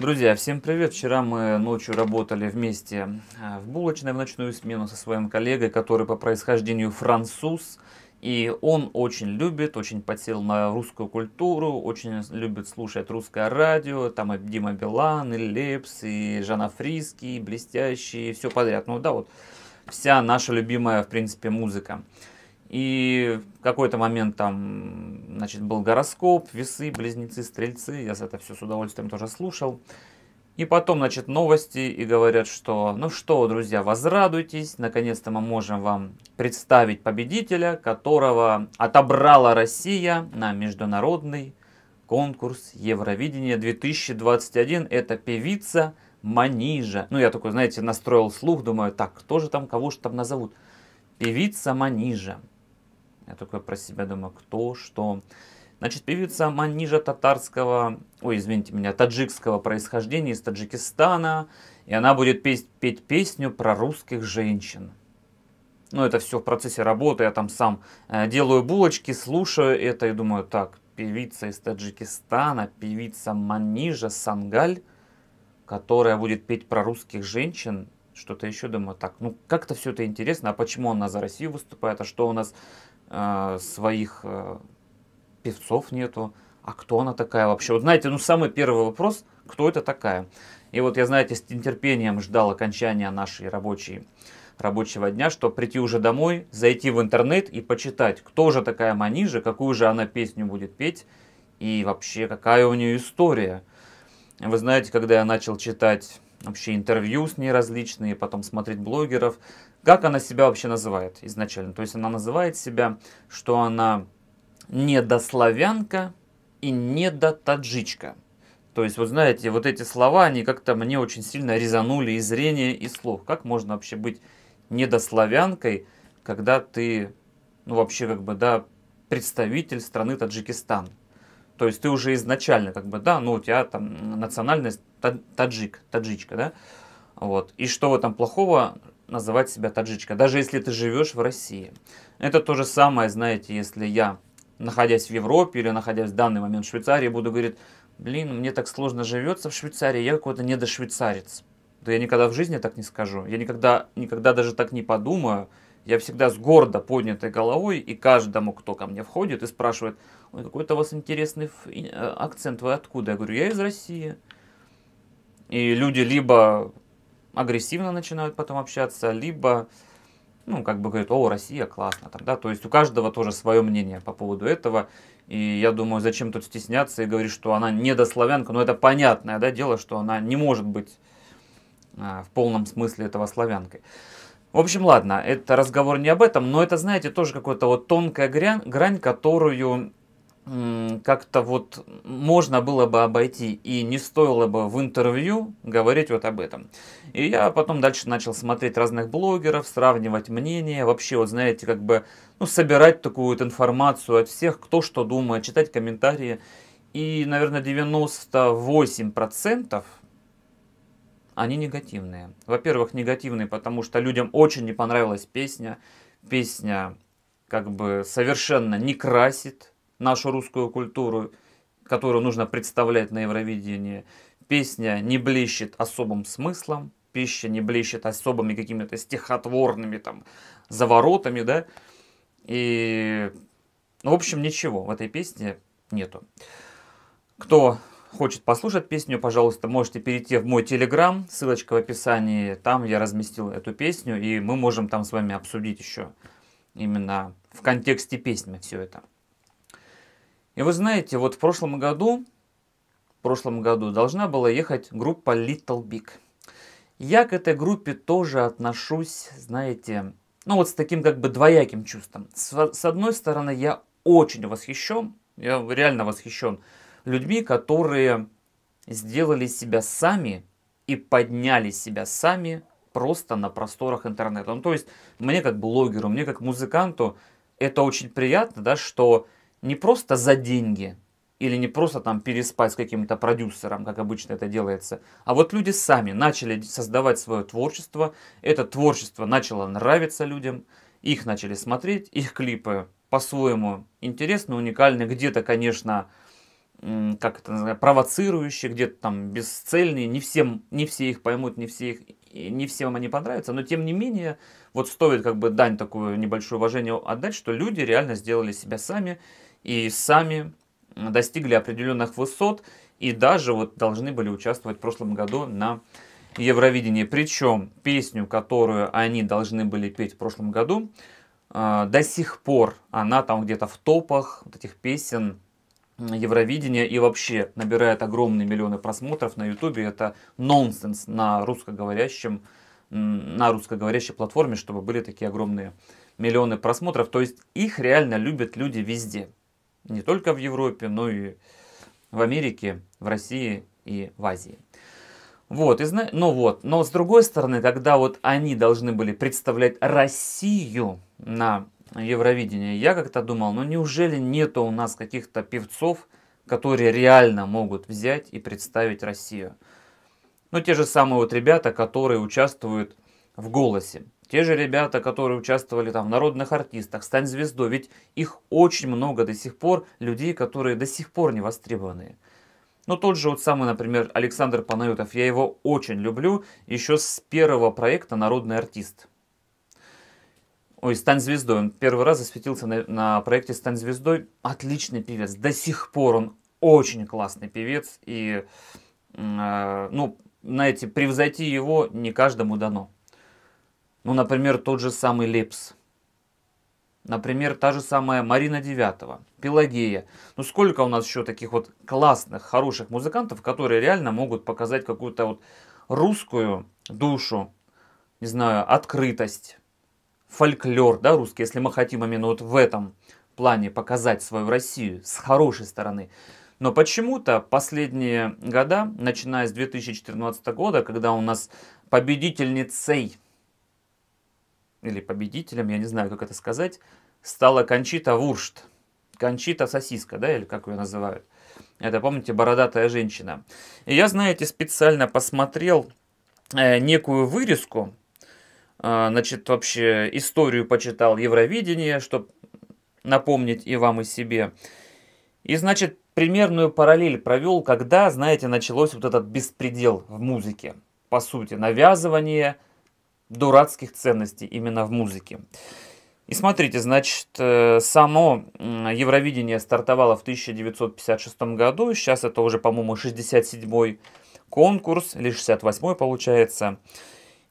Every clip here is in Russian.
Друзья, всем привет! Вчера мы ночью работали вместе э, в булочной в ночную смену со своим коллегой, который по происхождению француз. И он очень любит, очень подсел на русскую культуру, очень любит слушать русское радио, там и Дима Билан, и Лепс, и Жанна Фриски, и Блестящий, и все подряд. Ну да, вот вся наша любимая, в принципе, музыка. И в какой-то момент там, значит, был гороскоп, весы, близнецы, стрельцы. Я это все с удовольствием тоже слушал. И потом, значит, новости и говорят, что, ну что, друзья, возрадуйтесь, наконец-то мы можем вам представить победителя, которого отобрала Россия на международный конкурс Евровидения 2021. Это певица Манижа. Ну, я такой, знаете, настроил слух, думаю, так, кто же там, кого же там назовут? Певица Манижа. Я такой про себя думаю, кто, что. Значит, певица Манижа татарского, ой, извините меня, таджикского происхождения из Таджикистана. И она будет петь, петь песню про русских женщин. Ну, это все в процессе работы. Я там сам э, делаю булочки, слушаю это и думаю, так, певица из Таджикистана, певица Манижа Сангаль, которая будет петь про русских женщин, что-то еще думаю, так, ну как-то все это интересно, а почему она за Россию выступает, а что у нас Э, своих э, певцов нету. А кто она такая вообще? Вот знаете, ну самый первый вопрос, кто это такая? И вот я, знаете, с нетерпением ждал окончания нашей рабочей рабочего дня, чтобы прийти уже домой, зайти в интернет и почитать, кто же такая Манижа, какую же она песню будет петь и вообще какая у нее история. Вы знаете, когда я начал читать вообще интервью с ней различные, потом смотреть блогеров, как она себя вообще называет изначально. То есть она называет себя, что она недославянка и недотаджичка. То есть, вот знаете, вот эти слова, они как-то мне очень сильно резанули и зрение, и слух. Как можно вообще быть недославянкой, когда ты, ну вообще как бы, да, представитель страны Таджикистан? То есть ты уже изначально как бы, да, ну у тебя там национальность таджик, таджичка, да? Вот. И что в этом плохого называть себя таджичка, даже если ты живешь в России? Это то же самое, знаете, если я, находясь в Европе или находясь в данный момент в Швейцарии, буду говорить, блин, мне так сложно живется в Швейцарии, я какой-то недошвейцарец. Да я никогда в жизни так не скажу, я никогда, никогда даже так не подумаю. Я всегда с гордо поднятой головой, и каждому, кто ко мне входит и спрашивает, Ой, какой-то у вас интересный э, акцент. Вы откуда? Я говорю, я из России. И люди либо агрессивно начинают потом общаться, либо, ну, как бы говорят, о, Россия, классно, там, да, то есть у каждого тоже свое мнение по поводу этого, и я думаю, зачем тут стесняться и говорить, что она не недославянка, но ну, это понятное, да, дело, что она не может быть а, в полном смысле этого славянкой. В общем, ладно, это разговор не об этом, но это, знаете, тоже какая-то вот тонкая грань, грань которую как-то вот можно было бы обойти и не стоило бы в интервью говорить вот об этом. И я потом дальше начал смотреть разных блогеров, сравнивать мнения, вообще вот знаете, как бы ну, собирать такую вот информацию от всех, кто что думает, читать комментарии. И, наверное, 98% они негативные. Во-первых, негативные, потому что людям очень не понравилась песня. Песня как бы совершенно не красит нашу русскую культуру, которую нужно представлять на Евровидении, песня не блещет особым смыслом, пища не блещет особыми какими-то стихотворными там заворотами, да, и, ну, в общем, ничего в этой песне нету. Кто хочет послушать песню, пожалуйста, можете перейти в мой телеграм, ссылочка в описании, там я разместил эту песню, и мы можем там с вами обсудить еще именно в контексте песни все это. И вы знаете, вот в прошлом году, в прошлом году должна была ехать группа Little Big. Я к этой группе тоже отношусь, знаете, ну вот с таким как бы двояким чувством. С, с одной стороны, я очень восхищен, я реально восхищен людьми, которые сделали себя сами и подняли себя сами просто на просторах интернета. Ну, то есть мне как блогеру, мне как музыканту это очень приятно, да, что не просто за деньги или не просто там переспать с каким-то продюсером, как обычно это делается, а вот люди сами начали создавать свое творчество, это творчество начало нравиться людям, их начали смотреть, их клипы по-своему интересны, уникальны, где-то, конечно, как это называется, провоцирующие, где-то там бесцельные, не, всем, не все их поймут, не, все их, не всем они понравятся, но тем не менее, вот стоит как бы дань такую небольшое уважение отдать, что люди реально сделали себя сами, и сами достигли определенных высот и даже вот должны были участвовать в прошлом году на Евровидении. Причем песню, которую они должны были петь в прошлом году, э, до сих пор она там где-то в топах вот этих песен Евровидения и вообще набирает огромные миллионы просмотров на Ютубе. Это нонсенс на русскоговорящем на русскоговорящей платформе, чтобы были такие огромные миллионы просмотров. То есть их реально любят люди везде не только в Европе, но и в Америке, в России и в Азии. Вот, и зна... ну вот, но с другой стороны, когда вот они должны были представлять Россию на Евровидении, я как-то думал, ну неужели нету у нас каких-то певцов, которые реально могут взять и представить Россию? Ну те же самые вот ребята, которые участвуют в «Голосе». Те же ребята, которые участвовали там в народных артистах, стань звездой, ведь их очень много до сих пор, людей, которые до сих пор не востребованы. Но ну, тот же вот самый, например, Александр Панайотов, я его очень люблю, еще с первого проекта «Народный артист». Ой, «Стань звездой». Он первый раз засветился на, на проекте «Стань звездой». Отличный певец. До сих пор он очень классный певец. И, э, ну, знаете, превзойти его не каждому дано. Ну, например, тот же самый Лепс. Например, та же самая Марина Девятова, Пелагея. Ну, сколько у нас еще таких вот классных, хороших музыкантов, которые реально могут показать какую-то вот русскую душу, не знаю, открытость, фольклор, да, русский, если мы хотим именно вот в этом плане показать свою Россию с хорошей стороны. Но почему-то последние года, начиная с 2014 года, когда у нас победительницей или победителем, я не знаю, как это сказать, стала Кончита Вуршт. Кончита сосиска, да, или как ее называют. Это, помните, бородатая женщина. И я, знаете, специально посмотрел э, некую вырезку, э, значит, вообще историю почитал Евровидение, чтобы напомнить и вам, и себе. И, значит, примерную параллель провел, когда, знаете, началось вот этот беспредел в музыке. По сути, навязывание, дурацких ценностей именно в музыке. И смотрите, значит, э, само Евровидение стартовало в 1956 году, сейчас это уже, по-моему, 67-й конкурс, или 68-й получается.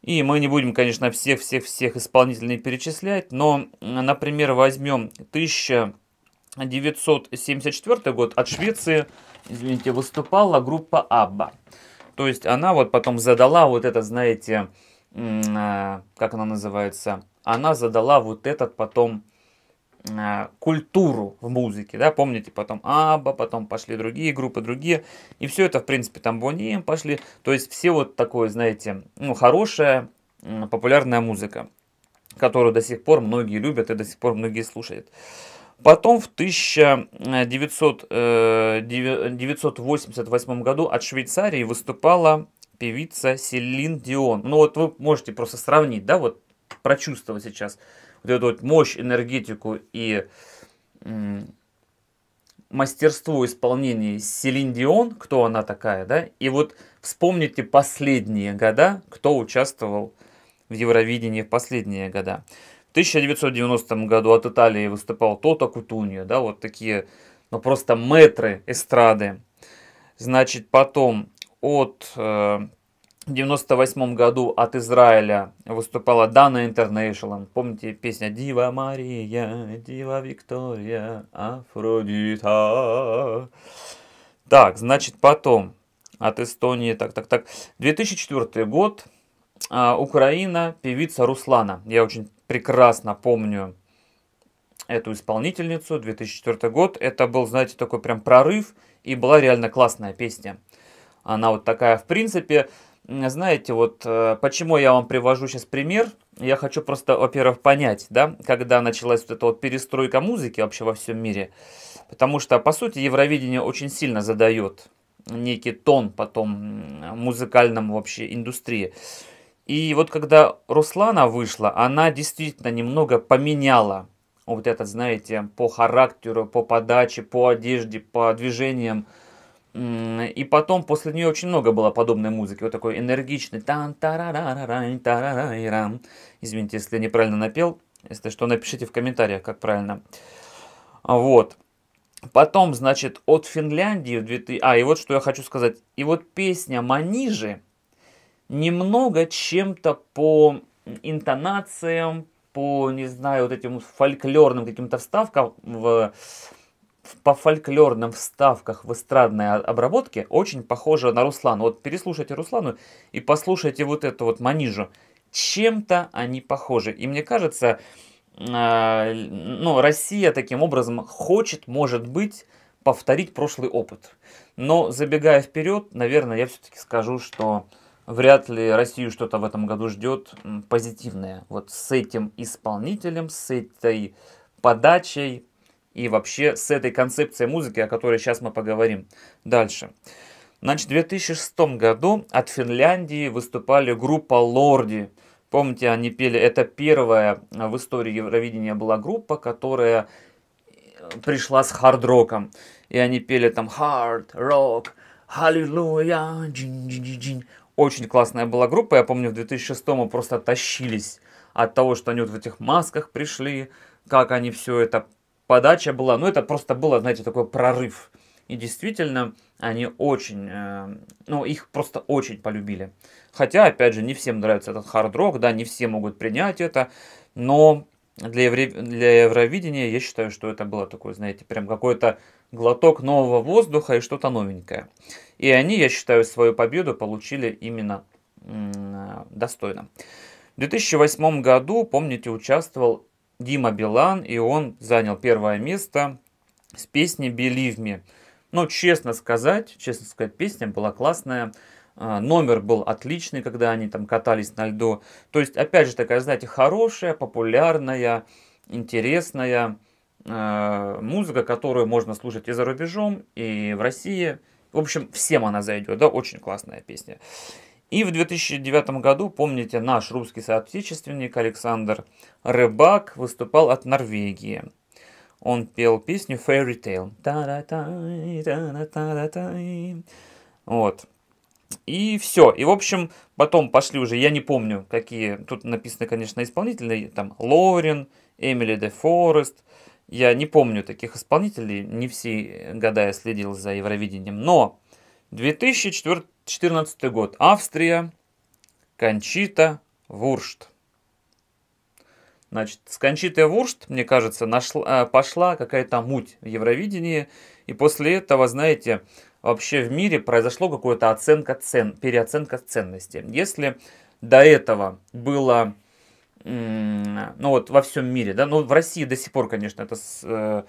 И мы не будем, конечно, всех-всех-всех исполнителей перечислять, но, например, возьмем 1974 год от Швеции, извините, выступала группа Абба. То есть она вот потом задала вот это, знаете, Э, как она называется, она задала вот этот потом э, культуру в музыке, да, помните, потом Аба, потом пошли другие группы, другие, и все это, в принципе, там Бонни пошли, то есть все вот такое, знаете, ну, хорошая, популярная музыка, которую до сих пор многие любят и до сих пор многие слушают. Потом в 1900, 1988 э, году от Швейцарии выступала певица Селин Дион. Ну вот вы можете просто сравнить, да, вот прочувствовать сейчас вот эту вот мощь, энергетику и мастерство исполнения Селин Дион, кто она такая, да, и вот вспомните последние года, кто участвовал в Евровидении в последние года. В 1990 году от Италии выступал Тото Кутуньо, да, вот такие, ну просто метры эстрады. Значит, потом от э, в 98 году от Израиля выступала Дана Интернейшнл. Помните песня «Дива Мария, Дива Виктория, Афродита». Так, значит, потом от Эстонии, так, так, так. 2004 год, а, Украина, певица Руслана. Я очень прекрасно помню эту исполнительницу, 2004 год. Это был, знаете, такой прям прорыв, и была реально классная песня. Она вот такая, в принципе, знаете, вот э, почему я вам привожу сейчас пример, я хочу просто, во-первых, понять, да, когда началась вот эта вот перестройка музыки вообще во всем мире, потому что, по сути, Евровидение очень сильно задает некий тон потом музыкальному вообще индустрии. И вот когда Руслана вышла, она действительно немного поменяла вот этот, знаете, по характеру, по подаче, по одежде, по движениям и потом после нее очень много было подобной музыки, вот такой энергичный. Тан Извините, если я неправильно напел. Если что, напишите в комментариях, как правильно. Вот. Потом, значит, от Финляндии в 2000... А, и вот что я хочу сказать. И вот песня «Манижи» немного чем-то по интонациям, по, не знаю, вот этим фольклорным каким-то вставкам в по фольклорным вставках в эстрадной обработке очень похожа на Руслану. Вот переслушайте Руслану и послушайте вот эту вот манижу. Чем-то они похожи. И мне кажется, э, ну, Россия таким образом хочет, может быть, повторить прошлый опыт. Но забегая вперед, наверное, я все-таки скажу, что вряд ли Россию что-то в этом году ждет позитивное. Вот с этим исполнителем, с этой подачей, и вообще с этой концепцией музыки, о которой сейчас мы поговорим дальше. Значит, в 2006 году от Финляндии выступали группа Лорди. Помните, они пели, это первая в истории Евровидения была группа, которая э, пришла с хард-роком. И они пели там hard rock, Аллилуйя, джин-джин-джин. Очень классная была группа, я помню, в 2006 мы просто тащились от того, что они вот в этих масках пришли, как они все это подача была, ну это просто было, знаете, такой прорыв. И действительно, они очень, э, ну, их просто очень полюбили. Хотя, опять же, не всем нравится этот хард-рок, да, не все могут принять это, но для, евре... для Евровидения я считаю, что это было такое, знаете, прям какой-то глоток нового воздуха и что-то новенькое. И они, я считаю, свою победу получили именно э, достойно. В 2008 году, помните, участвовал Дима Билан, и он занял первое место с песней «Believe Me». Но честно сказать, честно сказать, песня была классная. А, номер был отличный, когда они там катались на льду. То есть, опять же, такая, знаете, хорошая, популярная, интересная э, музыка, которую можно слушать и за рубежом, и в России. В общем, всем она зайдет, да, очень классная песня. И в 2009 году, помните, наш русский соотечественник Александр Рыбак выступал от Норвегии. Он пел песню Fairy Tale. Вот. И все. И, в общем, потом пошли уже, я не помню, какие, тут написаны, конечно, исполнители, там Лорен, Эмили де Форест. Я не помню таких исполнителей, не все года я следил за Евровидением. Но 2014 год. Австрия. Кончита Вуршт. Значит, с Кончитой Вуршт, мне кажется, нашла, э, пошла какая-то муть в Евровидении. И после этого, знаете, вообще в мире произошло какое то оценка цен, переоценка ценности. Если до этого было, ну вот во всем мире, да, ну в России до сих пор, конечно, это с, э,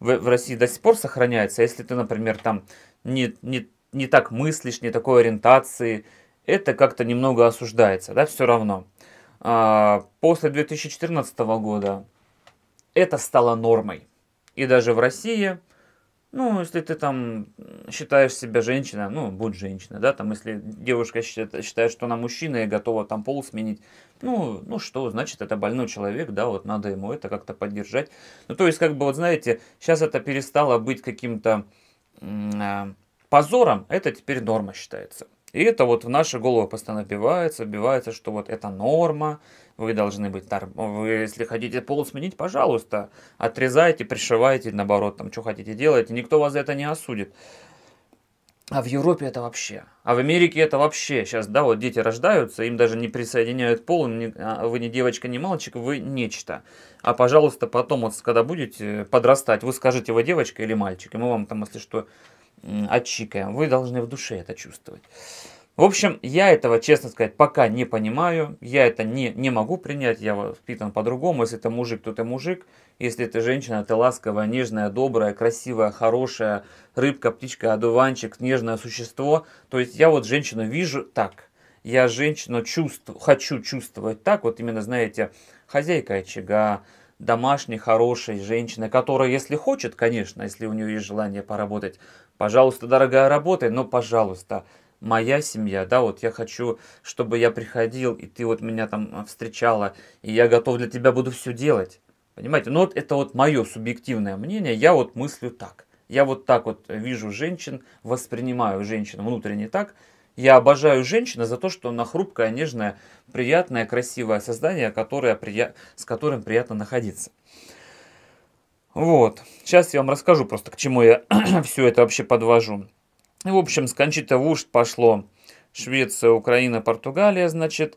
в, в России до сих пор сохраняется. Если ты, например, там не, не не так мыслишь, не такой ориентации, это как-то немного осуждается, да, все равно. А, после 2014 года это стало нормой. И даже в России, ну, если ты там считаешь себя женщина ну, будь женщина, да, там, если девушка считает, считает, что она мужчина и готова там пол сменить, ну, ну что, значит, это больной человек, да, вот надо ему это как-то поддержать. Ну, то есть, как бы, вот знаете, сейчас это перестало быть каким-то а, Позором это теперь норма считается. И это вот в наши головы постоянно бивается, бивается, что вот это норма, вы должны быть, норм... вы если хотите пол сменить, пожалуйста, отрезайте, пришивайте, наоборот, там, что хотите делать, никто вас за это не осудит. А в Европе это вообще. А в Америке это вообще. Сейчас, да, вот дети рождаются, им даже не присоединяют пол, не, а, вы не девочка, не мальчик, вы нечто. А, пожалуйста, потом, вот, когда будете подрастать, вы скажете, вы девочка или мальчик, и мы вам там, если что, отчикаем. Вы должны в душе это чувствовать. В общем, я этого, честно сказать, пока не понимаю. Я это не, не могу принять. Я воспитан по-другому. Если ты мужик, то ты мужик. Если ты женщина, ты ласковая, нежная, добрая, красивая, хорошая, рыбка, птичка, одуванчик, нежное существо. То есть я вот женщину вижу так. Я женщину чувствую, хочу чувствовать так. Вот именно, знаете, хозяйка очага, домашней, хорошей женщины, которая, если хочет, конечно, если у нее есть желание поработать, Пожалуйста, дорогая, работай, но пожалуйста, моя семья, да, вот я хочу, чтобы я приходил, и ты вот меня там э, встречала, и я готов для тебя буду все делать. Понимаете, ну вот это вот мое субъективное мнение, я вот мыслю так. Я вот так вот вижу женщин, воспринимаю женщин внутренне так. Я обожаю женщину за то, что она хрупкая, нежная, приятное, красивое создание, которое, с которым приятно находиться. Вот. Сейчас я вам расскажу просто, к чему я все это вообще подвожу. В общем, с Кончита Вушт пошло Швеция, Украина, Португалия, значит.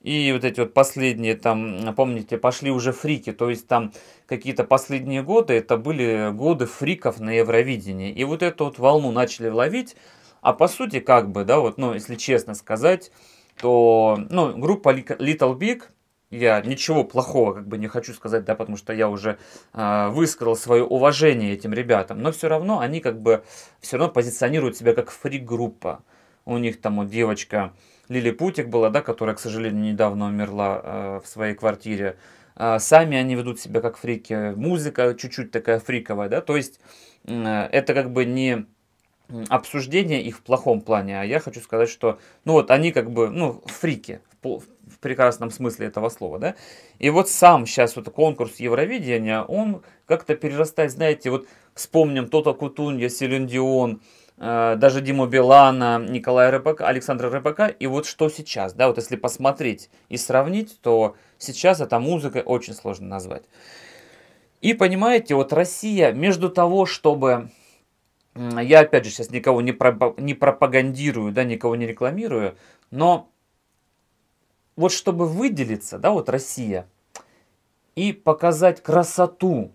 И вот эти вот последние там, помните, пошли уже фрики, то есть там какие-то последние годы, это были годы фриков на Евровидении. И вот эту вот волну начали ловить, а по сути как бы, да, вот, ну, если честно сказать, то, ну, группа Little Big – я ничего плохого как бы не хочу сказать, да, потому что я уже э, высказал свое уважение этим ребятам, но все равно они как бы все равно позиционируют себя как фри-группа. У них там вот девочка Лили Путик была, да, которая, к сожалению, недавно умерла э, в своей квартире. Э, сами они ведут себя как фрики, музыка чуть-чуть такая фриковая, да, то есть э, это как бы не обсуждение их в плохом плане, а я хочу сказать, что, ну вот они как бы, ну, фрики, в прекрасном смысле этого слова, да. И вот сам сейчас вот конкурс Евровидения, он как-то перерастает, знаете, вот вспомним Тота Кутунья, Селин Дион, э, даже Диму Билана, Николая Рыбака, Александра Рыбака. И вот что сейчас, да, вот если посмотреть и сравнить, то сейчас это музыкой очень сложно назвать. И понимаете, вот Россия между того, чтобы... Я опять же сейчас никого не, пропа- не пропагандирую, да, никого не рекламирую, но вот чтобы выделиться, да, вот Россия, и показать красоту,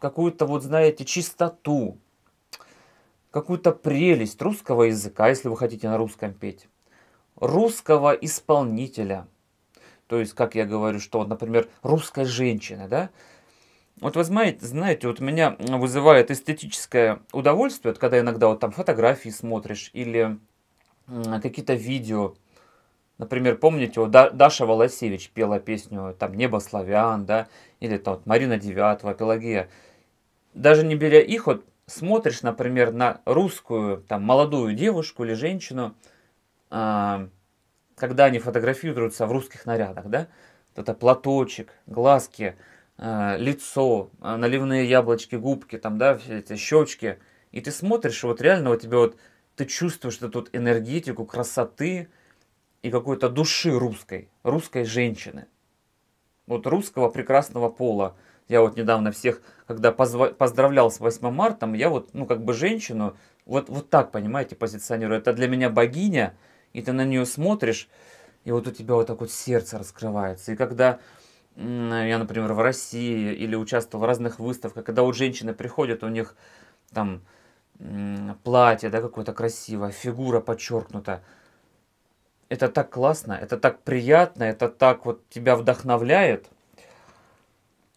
какую-то, вот знаете, чистоту, какую-то прелесть русского языка, если вы хотите на русском петь, русского исполнителя, то есть, как я говорю, что, например, русской женщины, да, вот вы знаете, знаете, вот меня вызывает эстетическое удовольствие, вот когда иногда вот там фотографии смотришь или какие-то видео, Например, помните, вот Даша Волосевич пела песню там «Небо славян», да, или там вот, Марина Девятова, Пелагея. Даже не беря их, вот смотришь, например, на русскую там молодую девушку или женщину, э, когда они фотографируются в русских нарядах, да, вот это платочек, глазки, э, лицо, а, наливные яблочки, губки, там, да, все эти щечки, и ты смотришь, вот реально у тебя вот, ты чувствуешь эту тут энергетику красоты, и какой-то души русской, русской женщины. Вот русского прекрасного пола. Я вот недавно всех, когда поздравлял с 8 марта, я вот, ну, как бы женщину, вот, вот так, понимаете, позиционирую. Это для меня богиня, и ты на нее смотришь, и вот у тебя вот так вот сердце раскрывается. И когда я, например, в России или участвовал в разных выставках, когда вот женщины приходят, у них там платье, да, какое-то красивое, фигура подчеркнута, это так классно, это так приятно, это так вот тебя вдохновляет.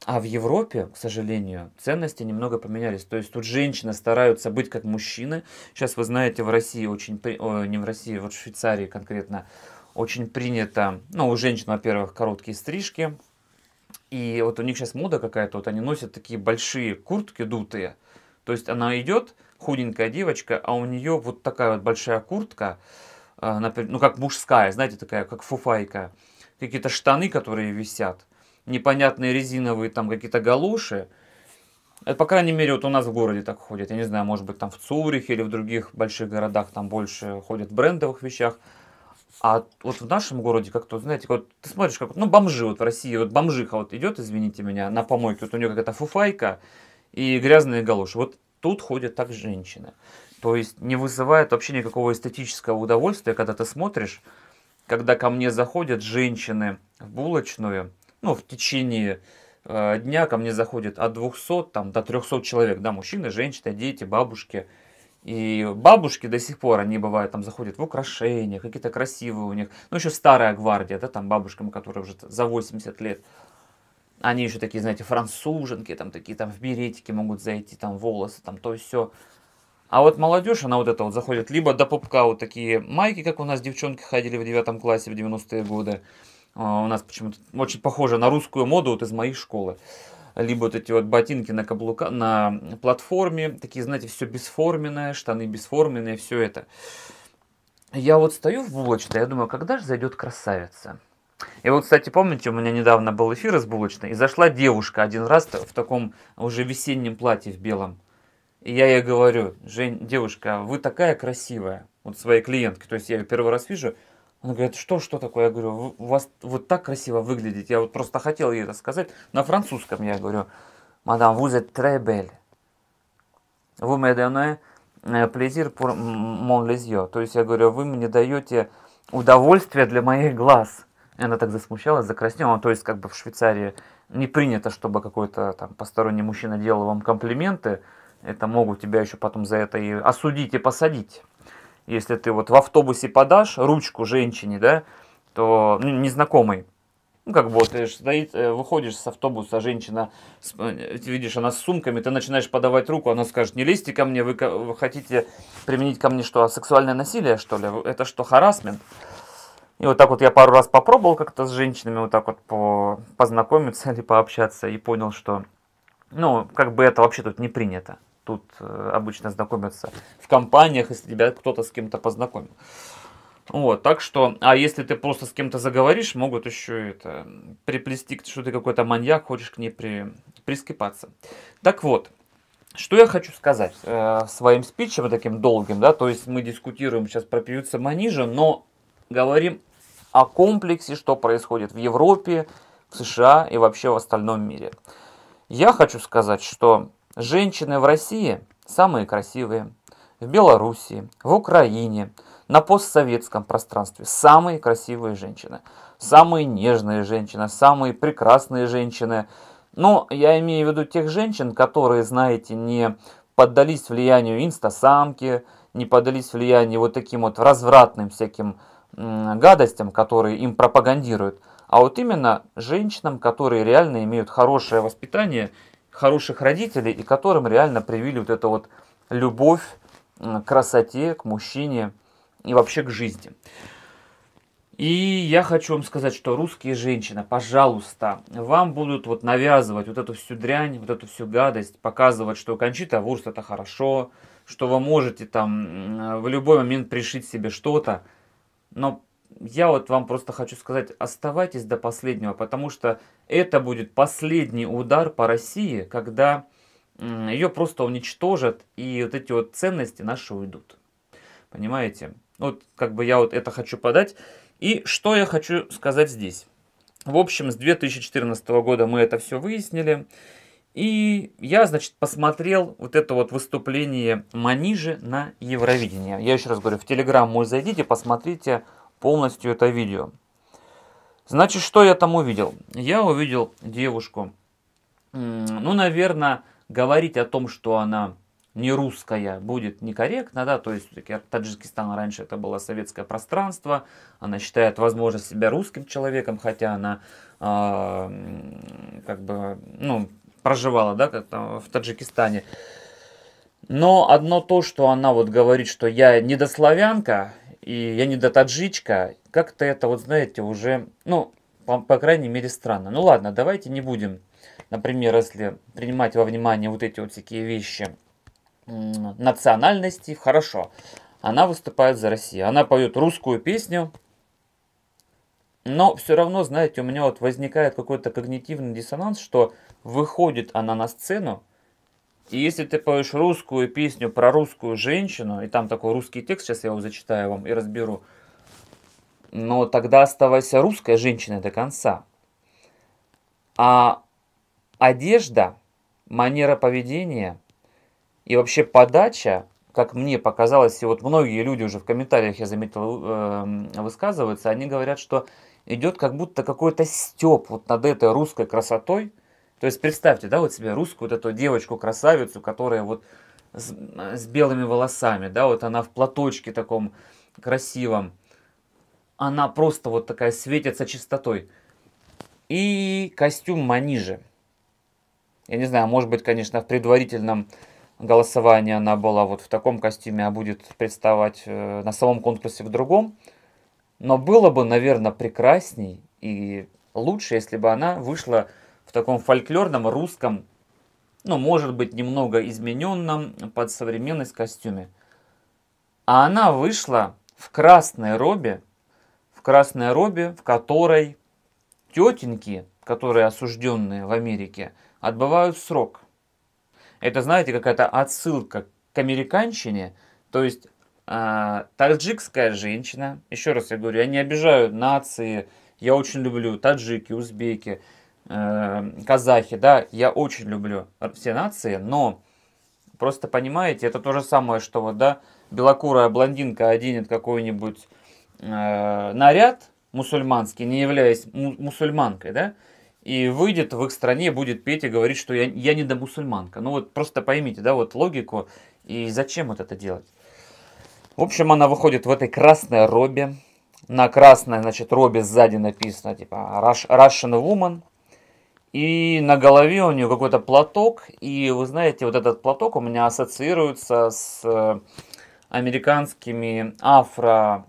А в Европе, к сожалению, ценности немного поменялись. То есть тут женщины стараются быть как мужчины. Сейчас вы знаете, в России очень, о, не в России, вот в Швейцарии конкретно, очень принято, ну, у женщин, во-первых, короткие стрижки. И вот у них сейчас мода какая-то, вот они носят такие большие куртки дутые. То есть она идет, худенькая девочка, а у нее вот такая вот большая куртка. А, например, ну как мужская, знаете, такая, как фуфайка. Какие-то штаны, которые висят, непонятные резиновые там какие-то галуши. Это, по крайней мере, вот у нас в городе так ходят. Я не знаю, может быть, там в Цюрихе или в других больших городах там больше ходят в брендовых вещах. А вот в нашем городе как-то, знаете, вот ты смотришь, как, ну, бомжи вот в России, вот бомжиха вот идет, извините меня, на помойке, вот у нее какая-то фуфайка и грязные галоши. Вот тут ходят так женщины. То есть не вызывает вообще никакого эстетического удовольствия, когда ты смотришь, когда ко мне заходят женщины в булочную, ну, в течение э, дня ко мне заходит от 200 там, до 300 человек, да, мужчины, женщины, дети, бабушки. И бабушки до сих пор, они бывают, там заходят в украшения, какие-то красивые у них. Ну, еще старая гвардия, да, там бабушкам, которые уже за 80 лет. Они еще такие, знаете, француженки, там такие, там в беретике могут зайти, там волосы, там то и все. А вот молодежь, она вот это вот заходит, либо до пупка вот такие майки, как у нас девчонки ходили в девятом классе в 90-е годы. А, у нас почему-то очень похоже на русскую моду вот из моей школы. Либо вот эти вот ботинки на каблука, на платформе, такие, знаете, все бесформенное, штаны бесформенные, все это. Я вот стою в булочной, я думаю, когда же зайдет красавица? И вот, кстати, помните, у меня недавно был эфир из булочной, и зашла девушка один раз в таком уже весеннем платье в белом я ей говорю, Жень, девушка, а вы такая красивая, вот своей клиентке, то есть я ее первый раз вижу, она говорит, что, что такое? Я говорю, у вас вот так красиво выглядит. Я вот просто хотел ей это сказать. На французском я говорю, мадам, vous êtes très belle. Вы me donnez э, plaisir pour mon les yeux. То есть я говорю, вы мне даете удовольствие для моих глаз. И она так засмущалась, закраснела. То есть как бы в Швейцарии не принято, чтобы какой-то там посторонний мужчина делал вам комплименты. Это могут тебя еще потом за это и осудить, и посадить. Если ты вот в автобусе подашь ручку женщине, да, то ну, незнакомый. Ну, как бы, ты стоит, э, выходишь с автобуса, женщина, э, видишь, она с сумками, ты начинаешь подавать руку, она скажет, не лезьте ко мне, вы, вы хотите применить ко мне что, сексуальное насилие, что ли? Это что, харасмент? И вот так вот я пару раз попробовал как-то с женщинами вот так вот по, познакомиться или пообщаться и понял, что, ну, как бы это вообще тут не принято тут э, обычно знакомятся в компаниях, если тебя кто-то с кем-то познакомил. Вот, так что, а если ты просто с кем-то заговоришь, могут еще это приплести, что ты какой-то маньяк, хочешь к ней при, прискипаться. Так вот, что я хочу сказать э, своим спичем таким долгим, да, то есть мы дискутируем сейчас про певица Манижа, но говорим о комплексе, что происходит в Европе, в США и вообще в остальном мире. Я хочу сказать, что Женщины в России самые красивые, в Белоруссии, в Украине, на постсоветском пространстве самые красивые женщины, самые нежные женщины, самые прекрасные женщины. Но ну, я имею в виду тех женщин, которые, знаете, не поддались влиянию инстасамки, не поддались влиянию вот таким вот развратным всяким гадостям, которые им пропагандируют, а вот именно женщинам, которые реально имеют хорошее воспитание хороших родителей, и которым реально привили вот эту вот любовь к красоте, к мужчине и вообще к жизни. И я хочу вам сказать, что русские женщины, пожалуйста, вам будут вот навязывать вот эту всю дрянь, вот эту всю гадость, показывать, что Кончита Вурст это хорошо, что вы можете там в любой момент пришить себе что-то. Но я вот вам просто хочу сказать, оставайтесь до последнего, потому что это будет последний удар по России, когда ее просто уничтожат, и вот эти вот ценности наши уйдут. Понимаете? Вот как бы я вот это хочу подать. И что я хочу сказать здесь. В общем, с 2014 года мы это все выяснили. И я, значит, посмотрел вот это вот выступление Манижи на Евровидении. Я еще раз говорю, в Телеграм мой зайдите, посмотрите полностью это видео. Значит, что я там увидел? Я увидел девушку, ну, наверное, говорить о том, что она не русская, будет некорректно, да, то есть таки Таджикистан раньше это было советское пространство, она считает, возможно, себя русским человеком, хотя она э, как бы, ну, проживала, да, как там в Таджикистане. Но одно то, что она вот говорит, что я недославянка, и я не до таджичка, как-то это, вот знаете, уже, ну, по, по крайней мере, странно. Ну ладно, давайте не будем, например, если принимать во внимание вот эти вот всякие вещи национальности, хорошо. Она выступает за Россию, она поет русскую песню, но все равно, знаете, у меня вот возникает какой-то когнитивный диссонанс, что выходит она на сцену, и если ты поешь русскую песню про русскую женщину, и там такой русский текст, сейчас я его зачитаю вам и разберу, но тогда оставайся русской женщиной до конца. А одежда, манера поведения и вообще подача, как мне показалось, и вот многие люди уже в комментариях, я заметил, э, высказываются, они говорят, что идет как будто какой-то степ вот над этой русской красотой – то есть представьте, да, вот себе русскую вот эту девочку-красавицу, которая вот с, с белыми волосами, да, вот она в платочке таком красивом. Она просто вот такая светится чистотой. И костюм маниже. Я не знаю, может быть, конечно, в предварительном голосовании она была вот в таком костюме, а будет представать э, на самом конкурсе в другом. Но было бы, наверное, прекрасней и лучше, если бы она вышла в таком фольклорном русском, ну, может быть, немного измененном под современность костюме. А она вышла в красной робе, в красной робе, в которой тетеньки, которые осужденные в Америке, отбывают срок. Это, знаете, какая-то отсылка к американщине, то есть а, таджикская женщина, еще раз я говорю, я не обижаю нации, я очень люблю таджики, узбеки, Э, казахи, да, я очень люблю все нации, но просто понимаете, это то же самое, что вот, да, белокурая блондинка оденет какой-нибудь э, наряд мусульманский, не являясь му- мусульманкой, да, и выйдет в их стране, будет петь и говорить, что я, я не до мусульманка. Ну вот просто поймите, да, вот логику и зачем вот это делать. В общем, она выходит в этой красной робе. На красной, значит, робе сзади написано, типа, Russian Woman. И на голове у нее какой-то платок. И вы знаете, вот этот платок у меня ассоциируется с э, американскими афро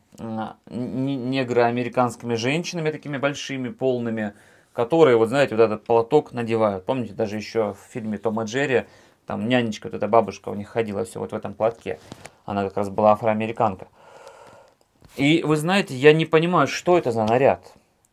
негроамериканскими женщинами, такими большими, полными, которые, вот знаете, вот этот платок надевают. Помните, даже еще в фильме Тома Джерри, там нянечка, вот эта бабушка у них ходила все вот в этом платке. Она как раз была афроамериканка. И вы знаете, я не понимаю, что это за наряд.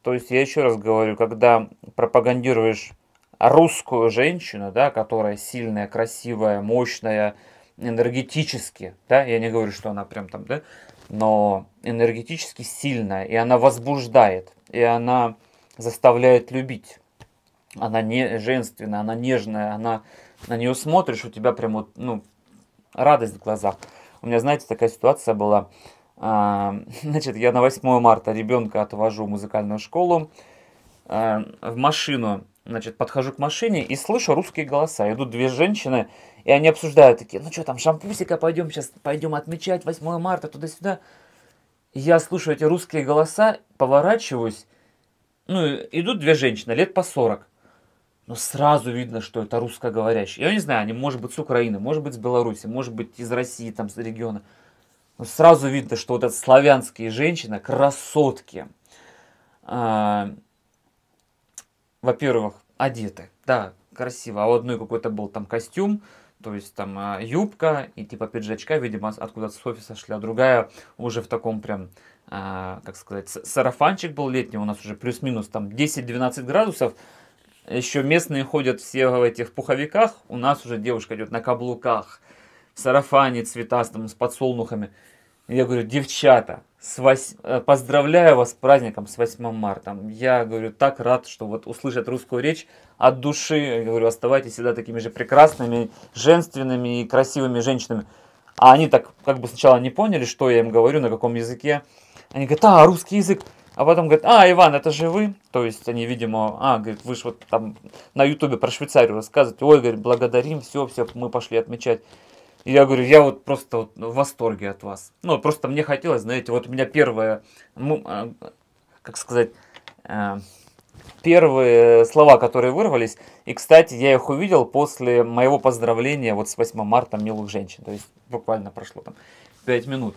То есть я еще раз говорю, когда пропагандируешь русскую женщину, да, которая сильная, красивая, мощная, энергетически, да, я не говорю, что она прям там, да, но энергетически сильная, и она возбуждает, и она заставляет любить. Она не женственная, она нежная, она на нее смотришь, у тебя прям вот, ну, радость в глазах. У меня, знаете, такая ситуация была Значит, я на 8 марта ребенка отвожу в музыкальную школу, в машину, значит, подхожу к машине и слышу русские голоса. Идут две женщины, и они обсуждают такие, ну что там, шампусика пойдем, сейчас пойдем отмечать 8 марта, туда-сюда. Я слушаю эти русские голоса, поворачиваюсь, ну, идут две женщины, лет по 40. Но сразу видно, что это русскоговорящие. Я не знаю, они, может быть, с Украины, может быть, с Беларуси, может быть, из России, там, с региона сразу видно, что вот эта славянские женщины красотки. А, во-первых, одеты, да, красиво. А у одной какой-то был там костюм, то есть там а, юбка и типа пиджачка, видимо, откуда-то с офиса шли, а другая уже в таком прям, а, как сказать, сарафанчик был летний, у нас уже плюс-минус там 10-12 градусов, еще местные ходят все в этих пуховиках, у нас уже девушка идет на каблуках, в сарафане цветастом с подсолнухами. Я говорю, девчата, с вось... Э, поздравляю вас с праздником, с 8 марта. Я говорю, так рад, что вот услышать русскую речь от души. Я говорю, оставайтесь всегда такими же прекрасными, женственными и красивыми женщинами. А они так как бы сначала не поняли, что я им говорю, на каком языке. Они говорят, а, русский язык. А потом говорят, а, Иван, это же вы. То есть они, видимо, а, говорит, вы же вот там на ютубе про Швейцарию рассказываете. Ой, говорит, благодарим, все, все, мы пошли отмечать. И я говорю, я вот просто вот в восторге от вас. Ну, просто мне хотелось, знаете, вот у меня первое, ну, а, как сказать, э, первые слова, которые вырвались. И, кстати, я их увидел после моего поздравления вот с 8 марта «Милых женщин». То есть буквально прошло там 5 минут.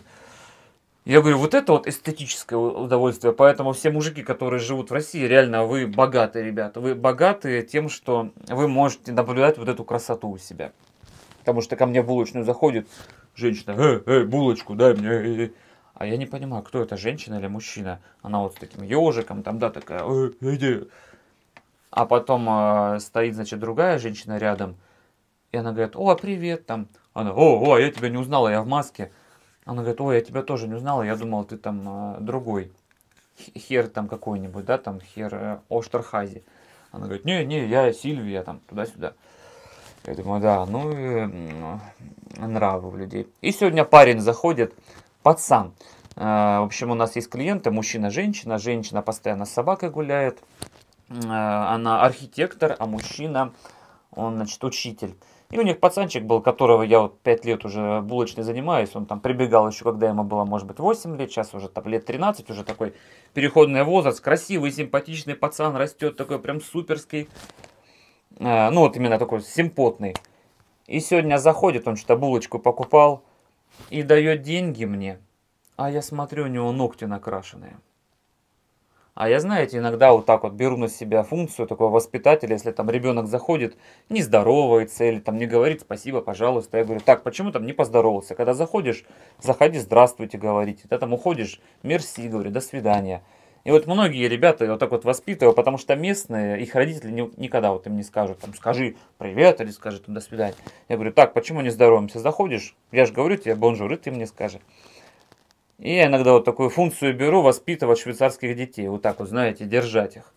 Я говорю, вот это вот эстетическое удовольствие. Поэтому все мужики, которые живут в России, реально вы богатые ребята. Вы богаты тем, что вы можете наблюдать вот эту красоту у себя. Потому что ко мне в булочную заходит женщина, эй, эй, булочку дай мне. Э, э, э». А я не понимаю, кто это, женщина или мужчина. Она вот с таким ежиком, там, да, такая, э, иди. А потом э, стоит, значит, другая женщина рядом. И она говорит, о, привет, там. Она, о, о, я тебя не узнала, я в маске. Она говорит, о, я тебя тоже не узнала, я думал, ты там э, другой. Хер там какой-нибудь, да, там, хер э, Оштерхази. Она говорит, не, не, я Сильвия, там, туда-сюда. Я думаю, да, ну и э, нравы у людей. И сегодня парень заходит, пацан. Э, в общем, у нас есть клиенты, мужчина-женщина. Женщина постоянно с собакой гуляет. Э, она архитектор, а мужчина, он, значит, учитель. И у них пацанчик был, которого я вот 5 лет уже булочной занимаюсь. Он там прибегал еще, когда ему было, может быть, 8 лет. Сейчас уже там лет 13, уже такой переходный возраст. Красивый, симпатичный пацан растет, такой прям суперский. Э, ну вот именно такой симпотный. И сегодня заходит, он что-то булочку покупал и дает деньги мне. А я смотрю, у него ногти накрашенные. А я, знаете, иногда вот так вот беру на себя функцию такого воспитателя, если там ребенок заходит, не здоровается или там не говорит спасибо, пожалуйста. Я говорю, так, почему там не поздоровался? Когда заходишь, заходи, здравствуйте, говорите. Ты там уходишь, мерси, говорю, до свидания. И вот многие ребята вот так вот воспитывал, потому что местные, их родители не, никогда вот им не скажут, там, скажи привет или скажи там, до свидания. Я говорю, так, почему не здороваемся? Заходишь, я же говорю тебе бонжур, и ты мне скажешь. И я иногда вот такую функцию беру, воспитывать швейцарских детей, вот так вот, знаете, держать их,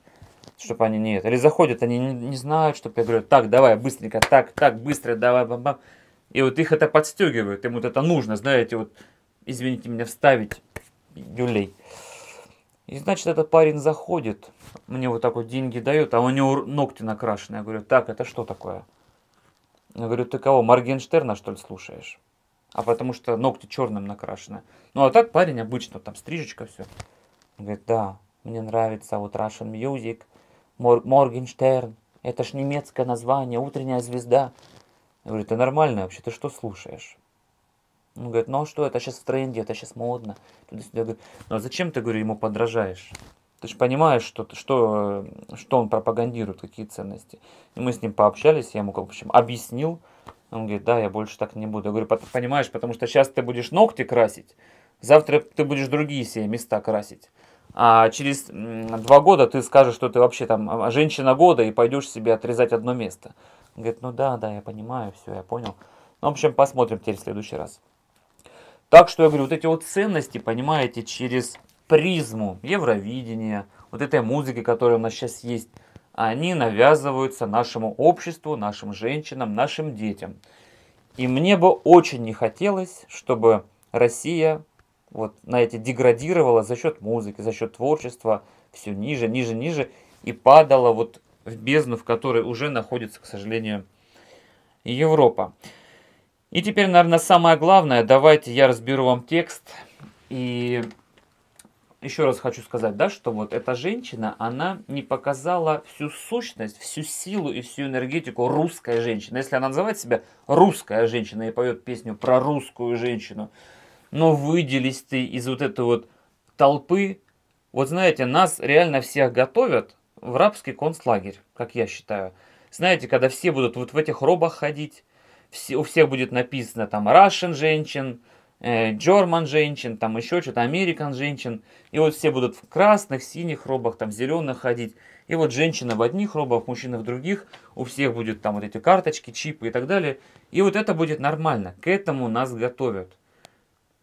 чтобы они не это. Или заходят, они не, не знают, чтобы я говорю, так, давай, быстренько, так, так, быстро, давай, бам, бам. И вот их это подстегивает, им вот это нужно, знаете, вот, извините меня, вставить люлей. И значит, этот парень заходит, мне вот так вот деньги дает, а у него ногти накрашены. Я говорю, так, это что такое? Я говорю, ты кого, Моргенштерна, что ли, слушаешь? А потому что ногти черным накрашены. Ну, а так парень обычно, там стрижечка, все. Он говорит, да, мне нравится вот Russian Music, Мор Моргенштерн. Это ж немецкое название, утренняя звезда. Я говорю, ты нормально вообще, ты что слушаешь? Он говорит, ну а что, это сейчас в тренде, это сейчас модно. Туда-сюда. Говорю, ну а зачем ты, говорю, ему подражаешь? Ты же понимаешь, что, что, что он пропагандирует, какие ценности. И мы с ним пообщались, я ему, в общем, объяснил. Он говорит, да, я больше так не буду. Я говорю, понимаешь, потому что сейчас ты будешь ногти красить, завтра ты будешь другие себе места красить. А через два года ты скажешь, что ты вообще там а, женщина года и пойдешь себе отрезать одно место. Он говорит, ну да, да, я понимаю, все, я понял. Ну, в общем, посмотрим теперь в следующий раз. Так что я говорю, вот эти вот ценности, понимаете, через призму Евровидения, вот этой музыки, которая у нас сейчас есть, они навязываются нашему обществу, нашим женщинам, нашим детям. И мне бы очень не хотелось, чтобы Россия вот, на эти деградировала за счет музыки, за счет творчества, все ниже, ниже, ниже, и падала вот в бездну, в которой уже находится, к сожалению, Европа. И теперь, наверное, самое главное, давайте я разберу вам текст. И еще раз хочу сказать, да, что вот эта женщина, она не показала всю сущность, всю силу и всю энергетику русской женщины. Если она называет себя русская женщина и поет песню про русскую женщину, но ну, выделись ты из вот этой вот толпы. Вот знаете, нас реально всех готовят в рабский концлагерь, как я считаю. Знаете, когда все будут вот в этих робах ходить, у всех будет написано там Russian женщин, э, German женщин, там еще что-то, American женщин. И вот все будут в красных, синих робах, там зеленых ходить. И вот женщина в одних робах, мужчина в других. У всех будет там вот эти карточки, чипы и так далее. И вот это будет нормально. К этому нас готовят.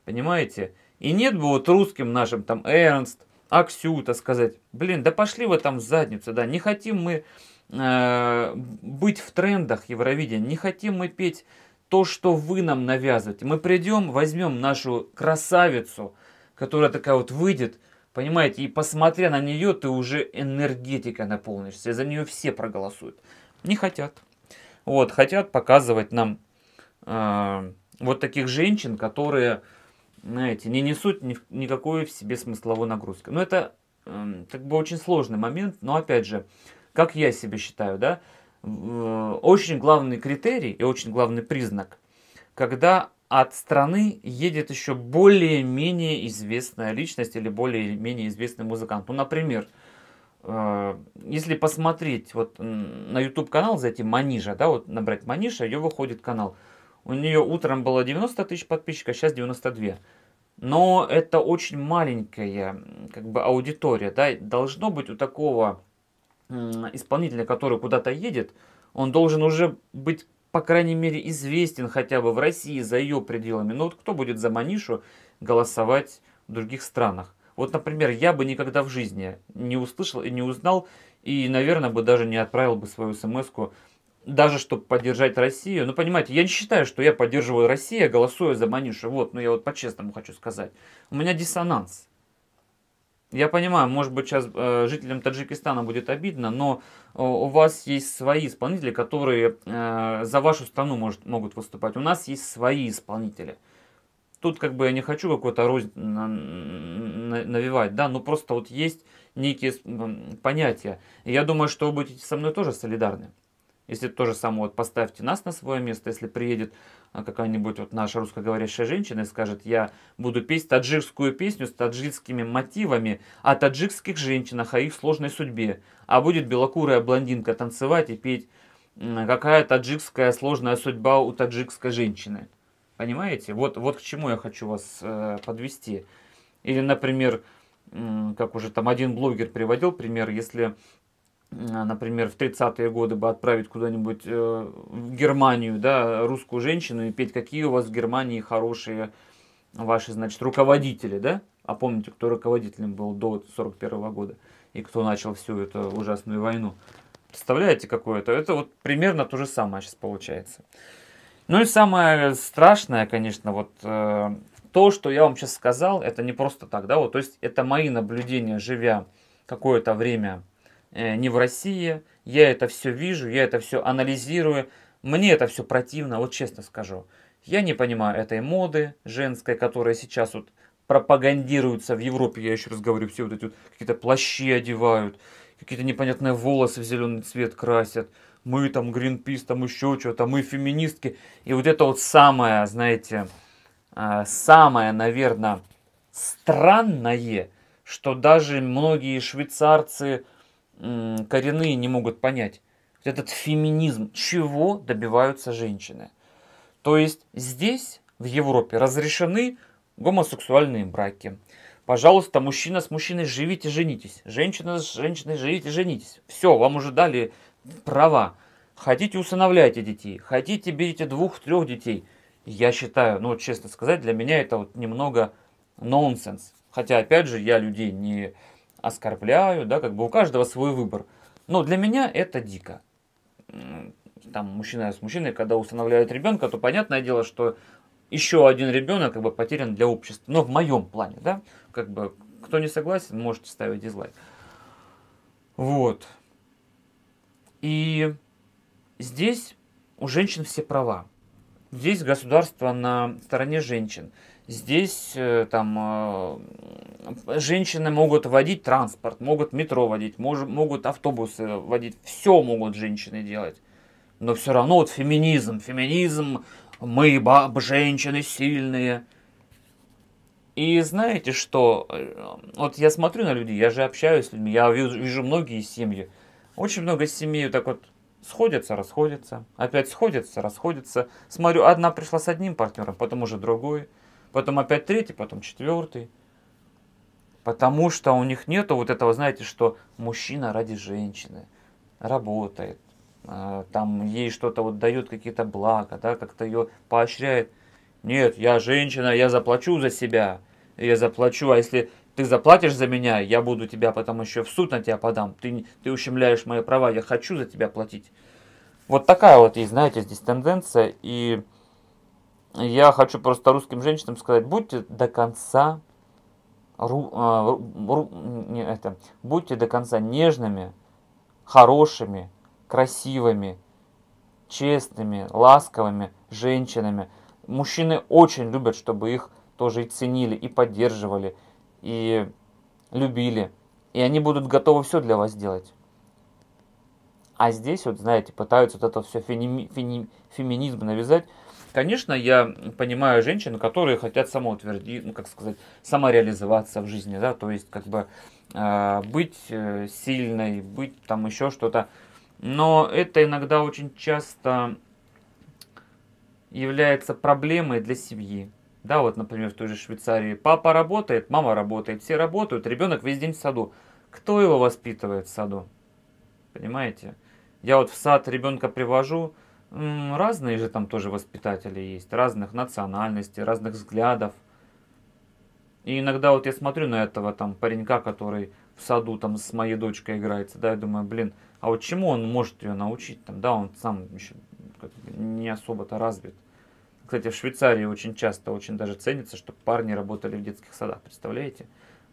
Понимаете? И нет бы вот русским нашим, там, Эрнст, Аксюта сказать, блин, да пошли вы там в задницу, да, не хотим мы Э, быть в трендах Евровидения. Не хотим мы петь то, что вы нам навязываете. Мы придем, возьмем нашу красавицу, которая такая вот выйдет, понимаете, и посмотря на нее, ты уже энергетика наполнишься. И за нее все проголосуют. Не хотят. Вот, хотят показывать нам э, вот таких женщин, которые, знаете, не несут ни, никакой в себе смысловой нагрузки. Но ну, это э, эм, как бы очень сложный момент, но опять же, э, как я себя считаю, да, э, очень главный критерий и очень главный признак, когда от страны едет еще более-менее известная личность или более-менее известный музыкант. Ну, например, э, если посмотреть вот на YouTube канал, зайти Манижа, да, вот набрать Маниша, ее выходит канал. У нее утром было 90 тысяч подписчиков, а сейчас 92. Но это очень маленькая как бы аудитория, да, должно быть у такого исполнителя, который куда-то едет, он должен уже быть, по крайней мере, известен хотя бы в России за ее пределами. Но вот кто будет за Манишу голосовать в других странах? Вот, например, я бы никогда в жизни не услышал и не узнал, и, наверное, бы даже не отправил бы свою смс даже чтобы поддержать Россию. Ну, понимаете, я не считаю, что я поддерживаю Россию, голосую за Манишу. Вот, ну я вот по-честному хочу сказать. У меня диссонанс. Я понимаю, может быть, сейчас э, жителям Таджикистана будет обидно, но э, у вас есть свои исполнители, которые э, за вашу страну может, могут выступать. У нас есть свои исполнители. Тут как бы я не хочу какой-то рознь навевать, да, но просто вот есть некие понятия. И я думаю, что вы будете со мной тоже солидарны. Если то же самое, вот поставьте нас на свое место, если приедет а, какая-нибудь вот наша русскоговорящая женщина и скажет, я буду петь таджикскую песню с таджикскими мотивами о таджикских женщинах, о их сложной судьбе, а будет белокурая блондинка танцевать и петь, какая таджикская сложная судьба у таджикской женщины. Понимаете? Вот, вот к чему я хочу вас э, подвести. Или, например, как уже там один блогер приводил пример, если а, например, в 30-е годы бы отправить куда-нибудь э, в Германию, да, русскую женщину и петь, какие у вас в Германии хорошие ваши, значит, руководители, да? А помните, кто руководителем был до 41 -го года и кто начал всю эту ужасную войну? Представляете, какое это? Это вот примерно то же самое сейчас получается. Ну и самое страшное, конечно, вот э, то, что я вам сейчас сказал, это не просто так, да, вот, то есть это мои наблюдения, живя какое-то время Э, не в России, я это все вижу, я это все анализирую, мне это все противно, вот честно скажу. Я не понимаю этой моды женской, которая сейчас вот пропагандируется в Европе, я еще раз говорю, все вот эти вот какие-то плащи одевают, какие-то непонятные волосы в зеленый цвет красят, мы там Гринпис, там еще что-то, мы феминистки. И вот это вот самое, знаете, э, самое, наверное, странное, что даже многие швейцарцы, коренные не могут понять. Этот феминизм, чего добиваются женщины. То есть здесь, в Европе, разрешены гомосексуальные браки. Пожалуйста, мужчина с мужчиной живите, женитесь. Женщина с женщиной живите, женитесь. Все, вам уже дали права. Хотите, усыновляйте детей. Хотите, берите двух-трех детей. Я считаю, ну, честно сказать, для меня это вот немного нонсенс. Хотя, опять же, я людей не оскорбляют, да, как бы у каждого свой выбор. Но для меня это дико. Там мужчина с мужчиной, когда устанавливают ребенка, то понятное дело, что еще один ребенок как бы потерян для общества. Но в моем плане, да, как бы кто не согласен, можете ставить дизлайк. Вот. И здесь у женщин все права. Здесь государство на стороне женщин. Здесь э, там э, женщины могут водить транспорт, могут метро водить, мож, могут автобусы водить, все могут женщины делать. Но все равно вот феминизм, феминизм, мы баб, женщины сильные. И знаете что, э, вот я смотрю на людей, я же общаюсь с людьми, я вижу, вижу многие семьи. Очень много семей так вот сходятся, расходятся, опять сходятся, расходятся. Смотрю, одна пришла с одним партнером, потом уже другой потом опять третий, потом четвертый. Потому что у них нету вот этого, знаете, что мужчина ради женщины работает, а, там ей что-то вот дает, какие-то блага, да, как-то ее поощряет. Нет, я женщина, я заплачу за себя, я заплачу, а если ты заплатишь за меня, я буду тебя потом еще в суд на тебя подам, ты, ты ущемляешь мои права, я хочу за тебя платить. Вот такая вот есть, знаете, здесь тенденция, и я хочу просто русским женщинам сказать, будьте до конца ру, а, ру, не, это, будьте до конца нежными, хорошими, красивыми, честными, ласковыми женщинами. Мужчины очень любят, чтобы их тоже и ценили, и поддерживали, и любили. И они будут готовы все для вас делать. А здесь, вот знаете, пытаются вот это все феми феми феминизм навязать, Конечно, я понимаю женщин, которые хотят самоутвердить, ну, как сказать, самореализоваться в жизни, да, то есть, как бы, а, э, быть сильной, быть там еще что-то. Но это иногда очень часто является проблемой для семьи. Да, вот, например, в той же Швейцарии папа работает, мама работает, все работают, ребенок весь день в саду. Кто его воспитывает в саду? Понимаете? Я вот в сад ребенка привожу, Разные же там тоже воспитатели есть, разных национальностей, разных взглядов. И иногда вот я смотрю на этого там паренька, который в саду там с моей дочкой играется, да, я думаю, блин, а вот чему он может ее научить там, да, он сам еще не особо-то развит. Кстати, в Швейцарии очень часто, очень даже ценится, что парни работали в детских садах, представляете?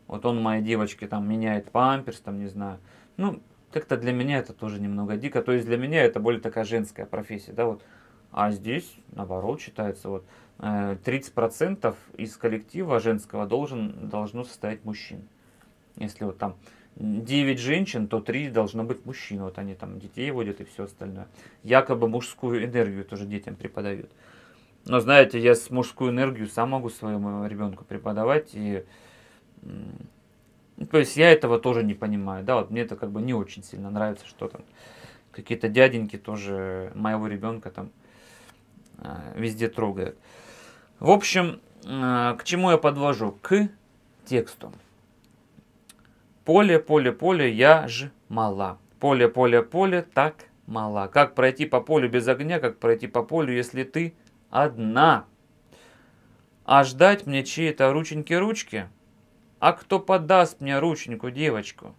Вот он моей девочке там меняет памперс, там, не знаю. Ну, как-то для меня это тоже немного дико. То есть для меня это более такая женская профессия, да, вот. А здесь, наоборот, считается, вот, 30% э, из коллектива женского должен, должно состоять мужчин. Если вот там 9 женщин, то 3 должно быть мужчин. Вот они там детей водят и все остальное. Якобы мужскую энергию тоже детям преподают. Но знаете, я с мужскую энергию сам могу своему ребенку преподавать. И ну, то есть я этого тоже не понимаю, да, вот мне это как бы не очень сильно нравится, что там какие-то дяденьки тоже моего ребенка там э, везде трогают. В общем, э, к чему я подвожу? К тексту. Поле, поле, поле, я ж мала. Поле, поле, поле, так мала. Как пройти по полю без огня, как пройти по полю, если ты одна? А ждать мне чьи-то рученьки-ручки? А кто подаст мне рученьку, девочку?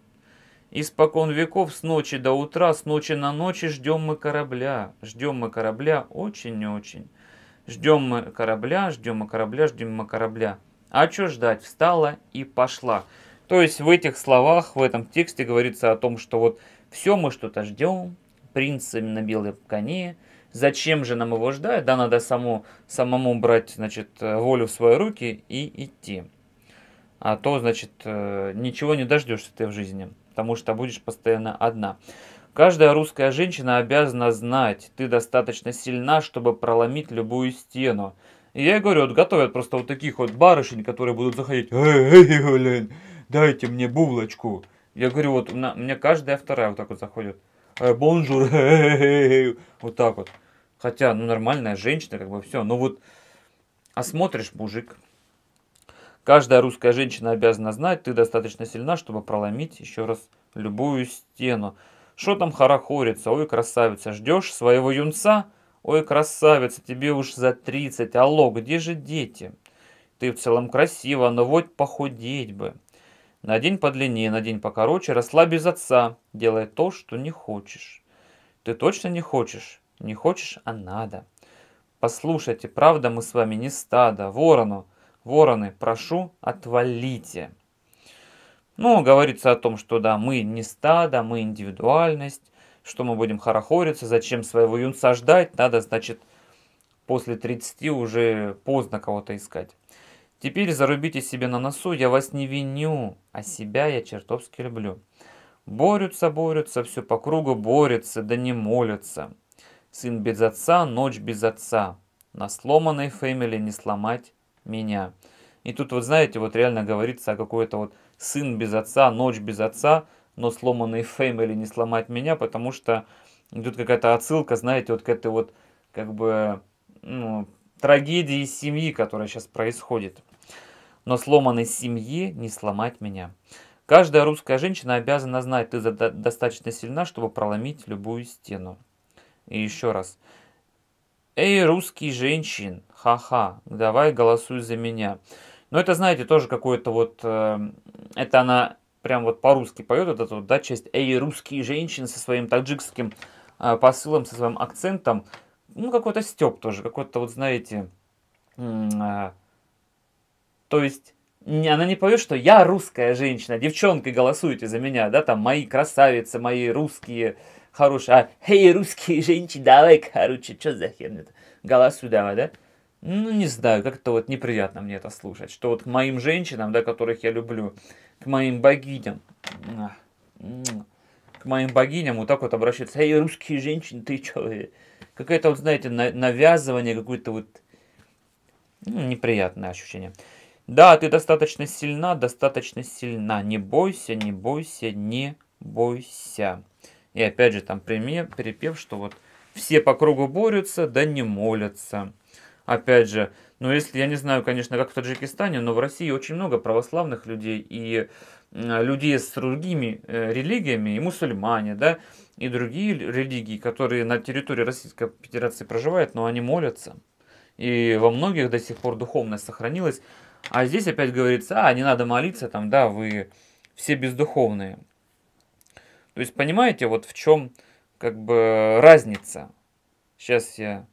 Испокон веков с ночи до утра, с ночи на ночи ждем мы корабля. Ждем мы корабля очень-очень. Ждем мы корабля, ждем мы корабля, ждем мы корабля. А что ждать? Встала и пошла. То есть в этих словах, в этом тексте говорится о том, что вот все мы что-то ждем, принца на белой коне, зачем же нам его ждать? Да, надо само, самому брать значит, волю в свои руки и идти а то, значит, э, ничего не дождешься ты в жизни, потому что будешь постоянно одна. Каждая русская женщина обязана знать, ты достаточно сильна, чтобы проломить любую стену. И я говорю, вот готовят просто вот таких вот барышень, которые будут заходить, эй, эй, блин, дайте мне булочку. Я говорю, вот у меня каждая вторая вот так вот заходит, «Э, бонжур, вот так вот. Хотя, ну нормальная женщина, как бы все, но ну вот, а смотришь, мужик, Каждая русская женщина обязана знать, ты достаточно сильна, чтобы проломить еще раз любую стену. Что там хорохорится? Ой, красавица, ждешь своего юнца? Ой, красавица, тебе уж за 30. Алло, где же дети? Ты в целом красива, но вот похудеть бы. на Надень подлиннее, надень покороче, росла без отца. Делай то, что не хочешь. Ты точно не хочешь? Не хочешь, а надо. Послушайте, правда мы с вами не стадо, ворону. Вороны, прошу, отвалите. Ну, говорится о том, что да, мы не стадо, мы индивидуальность, что мы будем хорохориться, зачем своего юнца ждать, надо, значит, после 30 уже поздно кого-то искать. Теперь зарубите себе на носу, я вас не виню, а себя я чертовски люблю. Борются, борются, все по кругу борются, да не молятся. Сын без отца, ночь без отца. На сломанной фэмили не сломать меня. И тут, вот знаете, вот реально говорится о какой-то вот сын без отца, ночь без отца, но сломанный или не сломать меня, потому что идет какая-то отсылка, знаете, вот к этой вот, как бы, ну, трагедии семьи, которая сейчас происходит. Но сломанной семьи не сломать меня. Каждая русская женщина обязана знать, ты достаточно сильна, чтобы проломить любую стену. И еще раз. Эй, русские женщин ха-ха, давай голосуй за меня. Но ну, это, знаете, тоже какое-то вот... Э, это она прям вот по-русски поет, вот вот да, часть «Эй, русские женщины» со своим таджикским э, посылом, со своим акцентом. Ну, какой-то степ тоже, какой-то, вот знаете... Э, то есть не, она не поет, что я русская женщина, девчонка, голосуйте за меня, да, там мои красавицы, мои русские, хорошие, а, эй, русские женщины, давай, короче, что за херня-то, голосуй давай, да ну, не знаю, как-то вот неприятно мне это слушать, что вот к моим женщинам, да, которых я люблю, к моим богиням, а, к моим богиням вот так вот обращаются, эй, русские женщины, ты чё, э, какое-то, вот, знаете, навязывание, какое-то вот ну, неприятное ощущение. Да, ты достаточно сильна, достаточно сильна, не бойся, не бойся, не бойся. И опять же там пример, перепев, что вот все по кругу борются, да не молятся опять же, но ну, если, я не знаю, конечно, как в Таджикистане, но в России очень много православных людей и людей с другими э, религиями, и мусульмане, да, и другие религии, которые на территории Российской Федерации проживают, но они молятся. И во многих до сих пор духовность сохранилась. А здесь опять говорится, а, не надо молиться, там, да, вы все бездуховные. То есть, понимаете, вот в чем как бы разница. Сейчас я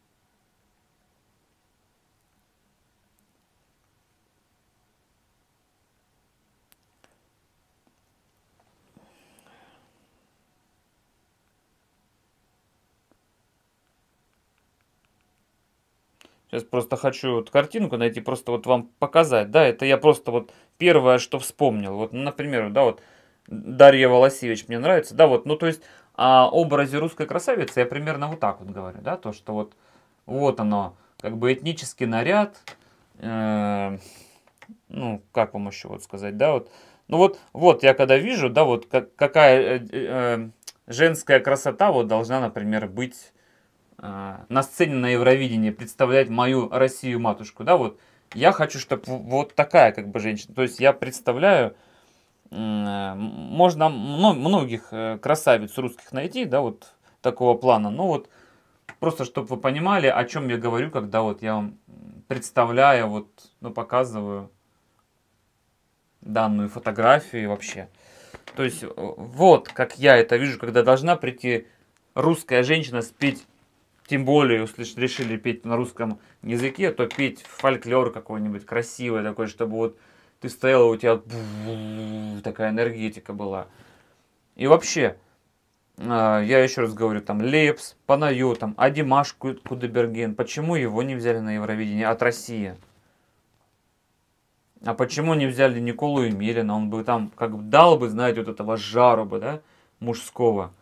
Сейчас просто хочу вот картинку найти, просто вот вам показать. Да, это я просто вот первое, что вспомнил. Вот, ну, например, да, вот Дарья Волосевич мне нравится. Да, вот, ну то есть о а, образе русской красавицы я примерно вот так вот говорю, да, то, что вот, вот оно, как бы этнический наряд, э, ну, как вам еще вот сказать, да, вот, ну вот, вот я когда вижу, да, вот как, какая э, э, женская красота вот должна, например, быть Э, на сцене на Евровидении представлять мою Россию матушку, да, вот я хочу, чтобы вот такая как бы женщина, то есть я представляю, э, можно многих э, красавиц русских найти, да, вот такого плана, но ну вот просто, чтобы вы понимали, о чем я говорю, когда вот я вам представляю, вот, ну, показываю данную фотографию вообще. То есть вот как я это вижу, когда должна прийти русская женщина спеть тем более, если решили петь на русском языке, то петь фольклор какой-нибудь красивый такой, чтобы вот ты стояла, у тебя такая энергетика была. И вообще, а, я еще раз говорю, там Лепс, Панаю, там Адимаш Кудеберген, почему его не взяли на Евровидение от России? А почему не взяли Николу Емелина? Он бы там как бы дал бы, знаете, вот этого жару бы, да, мужского.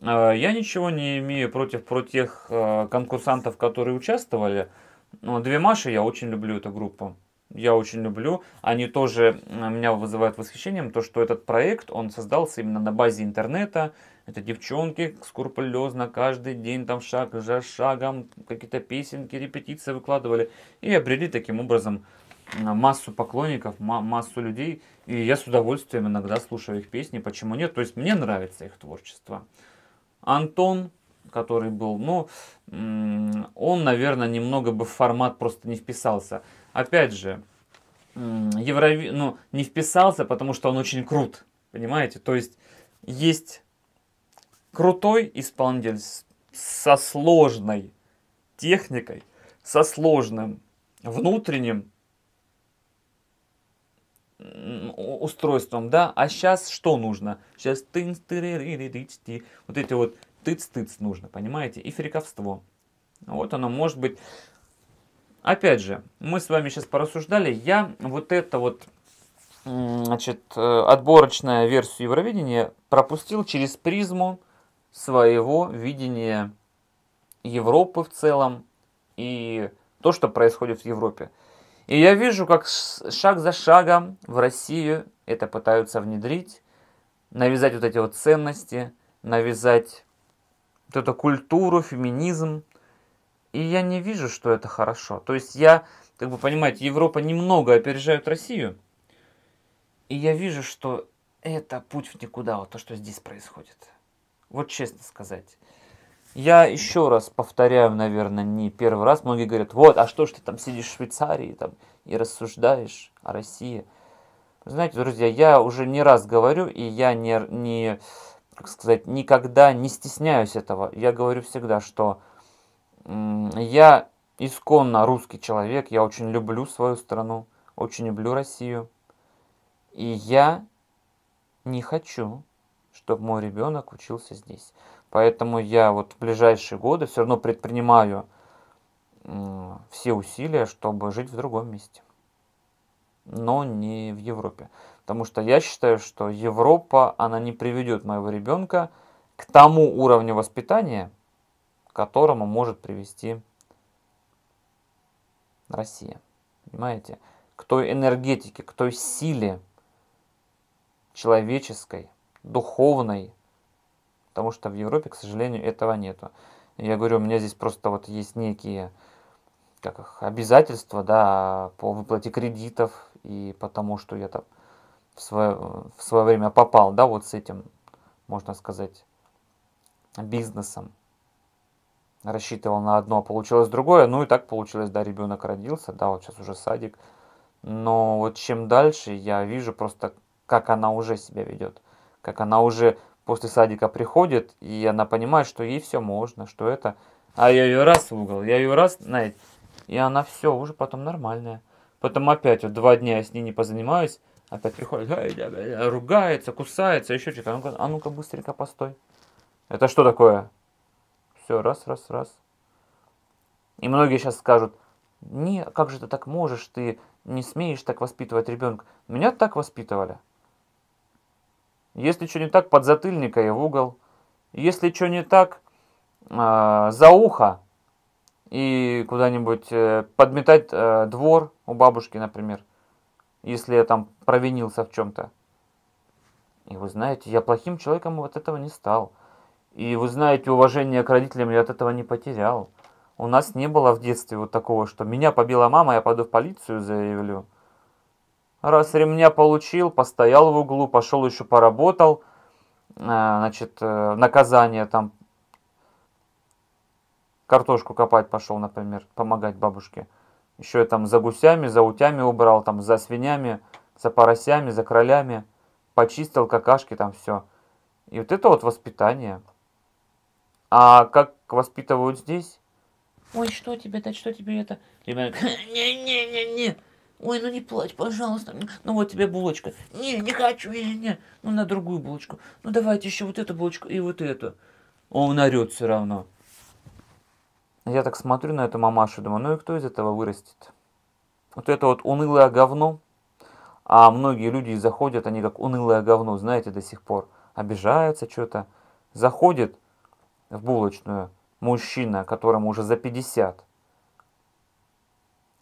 Э, я ничего не имею против про тех э, конкурсантов, которые участвовали. Но Две Маши, я очень люблю эту группу. Я очень люблю. Они тоже э, меня вызывают восхищением, то, что этот проект, он создался именно на базе интернета. Это девчонки скрупулезно каждый день, там шаг за шагом, какие-то песенки, репетиции выкладывали. И обрели таким образом массу поклонников, массу людей. И я с удовольствием иногда слушаю их песни. Почему нет? То есть мне нравится их творчество. Антон, который был, ну, он, наверное, немного бы в формат просто не вписался. Опять же, Еврови... ну, не вписался, потому что он очень крут, понимаете? То есть есть крутой исполнитель со сложной техникой, со сложным внутренним устройством, да, а сейчас что нужно? Сейчас тынц ты вот эти вот тыц-тыц нужно, понимаете, и фриковство. Вот оно может быть. Опять же, мы с вами сейчас порассуждали, я вот это вот, значит, э, отборочная версию Евровидения пропустил через призму своего видения Европы в целом и то, что происходит в Европе. И я вижу, как шаг за шагом в Россию это пытаются внедрить, навязать вот эти вот ценности, навязать вот эту культуру, феминизм. И я не вижу, что это хорошо. То есть я, как бы понимаете, Европа немного опережает Россию. И я вижу, что это путь в никуда, вот то, что здесь происходит. Вот честно сказать. Я еще раз повторяю, наверное, не первый раз. Многие говорят, вот, а что ж ты там сидишь в Швейцарии там, и рассуждаешь о России? Знаете, друзья, я уже не раз говорю, и я не, не как сказать, никогда не стесняюсь этого. Я говорю всегда, что я исконно русский человек, я очень люблю свою страну, очень люблю Россию. И я не хочу, чтобы мой ребенок учился здесь. Поэтому я вот в ближайшие годы все равно предпринимаю все усилия, чтобы жить в другом месте. Но не в Европе. Потому что я считаю, что Европа, она не приведет моего ребенка к тому уровню воспитания, к которому может привести Россия. Понимаете? К той энергетике, к той силе человеческой, духовной, потому что в Европе, к сожалению, этого нету. Я говорю, у меня здесь просто вот есть некие как их, обязательства, да, по выплате кредитов и потому, что я там в свое, в свое время попал, да, вот с этим, можно сказать, бизнесом. Рассчитывал на одно, а получилось другое, ну и так получилось, да, ребенок родился, да, вот сейчас уже садик. Но вот чем дальше, я вижу просто, как она уже себя ведет, как она уже после садика приходит, и она понимает, что ей все можно, что это... А я ее раз в угол, я ее раз, знаете, и она все, уже потом нормальная. Потом опять вот два дня я с ней не позанимаюсь, опять приходит, ругается, кусается, еще что-то. А ну а ну-ка быстренько постой. Это что такое? Все, раз, раз, раз. И многие сейчас скажут, не, как же ты так можешь, ты не смеешь так воспитывать ребенка. Меня так воспитывали. Если что не так, подзатыльника и в угол. Если что не так, э, за ухо и куда-нибудь э, подметать э, двор у бабушки, например. Если я там провинился в чем-то. И вы знаете, я плохим человеком от этого не стал. И вы знаете, уважение к родителям я от этого не потерял. У нас не было в детстве вот такого, что меня побила мама, я пойду в полицию заявлю раз ремня получил, постоял в углу, пошел еще поработал, э, значит, э, наказание там, картошку копать пошел, например, помогать бабушке. Еще я там за гусями, за утями убрал, там за свинями, за поросями, за кролями, почистил какашки, там все. И вот это вот воспитание. А как воспитывают здесь? Ой, что тебе да что тебе это? Ребенок, не-не-не-не. Ой, ну не плачь, пожалуйста. Ну вот тебе булочка. Не, не хочу, я не, не. Ну на другую булочку. Ну давайте еще вот эту булочку и вот эту. Он орет все равно. Я так смотрю на эту мамашу, думаю, ну и кто из этого вырастет? Вот это вот унылое говно. А многие люди заходят, они как унылое говно, знаете, до сих пор. Обижаются что-то. Заходит в булочную мужчина, которому уже за 50.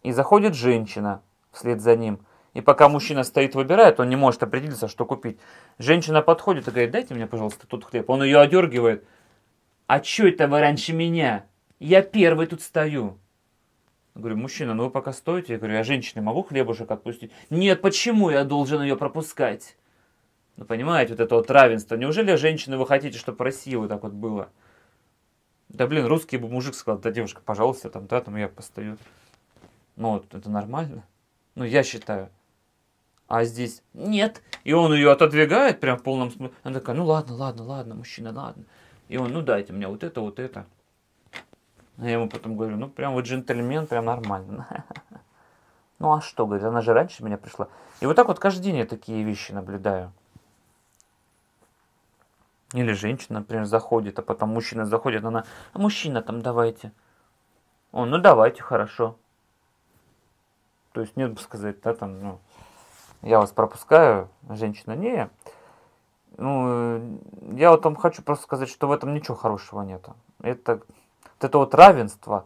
И заходит женщина, вслед за ним. И пока мужчина стоит, выбирает, он не может определиться, что купить. Женщина подходит и говорит, дайте мне, пожалуйста, тот хлеб. Он ее одергивает. А что это вы раньше меня? Я первый тут стою. Я говорю, мужчина, ну вы пока стоите. Я говорю, я женщине могу хлебушек отпустить? Нет, почему я должен ее пропускать? Ну понимаете, вот это вот равенство. Неужели женщины вы хотите, чтобы в России вот так вот было? Да блин, русский бы мужик сказал, да девушка, пожалуйста, там, да, там я постою. Ну вот, это нормально. Ну, я считаю. А здесь нет. И он ее отодвигает прям в полном смысле. Она такая, ну ладно, ладно, ладно, мужчина, ладно. И он, ну дайте мне вот это, вот это. А я ему потом говорю, ну прям вот джентльмен, прям нормально. Ну а что, говорит, она же раньше меня пришла. И вот так вот каждый день я такие вещи наблюдаю. Или женщина, например, заходит, а потом мужчина заходит, она, «А мужчина там давайте. Он, ну давайте, хорошо. То есть нет бы сказать, да, там, ну, я вас пропускаю, женщина не. Ну, э, я вот там хочу просто сказать, что в этом ничего хорошего нет. Это вот это вот равенство.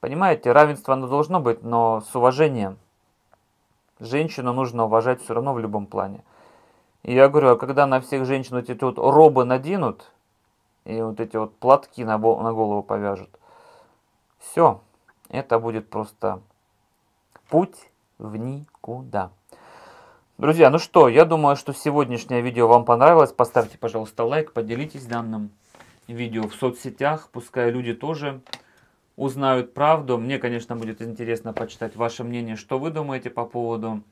Понимаете, равенство оно должно быть, но с уважением. Женщину нужно уважать все равно в любом плане. И я говорю, а когда на всех женщин вот эти вот робы наденут, и вот эти вот платки на, на голову повяжут, все, это будет просто путь в никуда. Друзья, ну что, я думаю, что сегодняшнее видео вам понравилось. Поставьте, пожалуйста, лайк, поделитесь данным видео в соцсетях. Пускай люди тоже узнают правду. Мне, конечно, будет интересно почитать ваше мнение, что вы думаете по поводу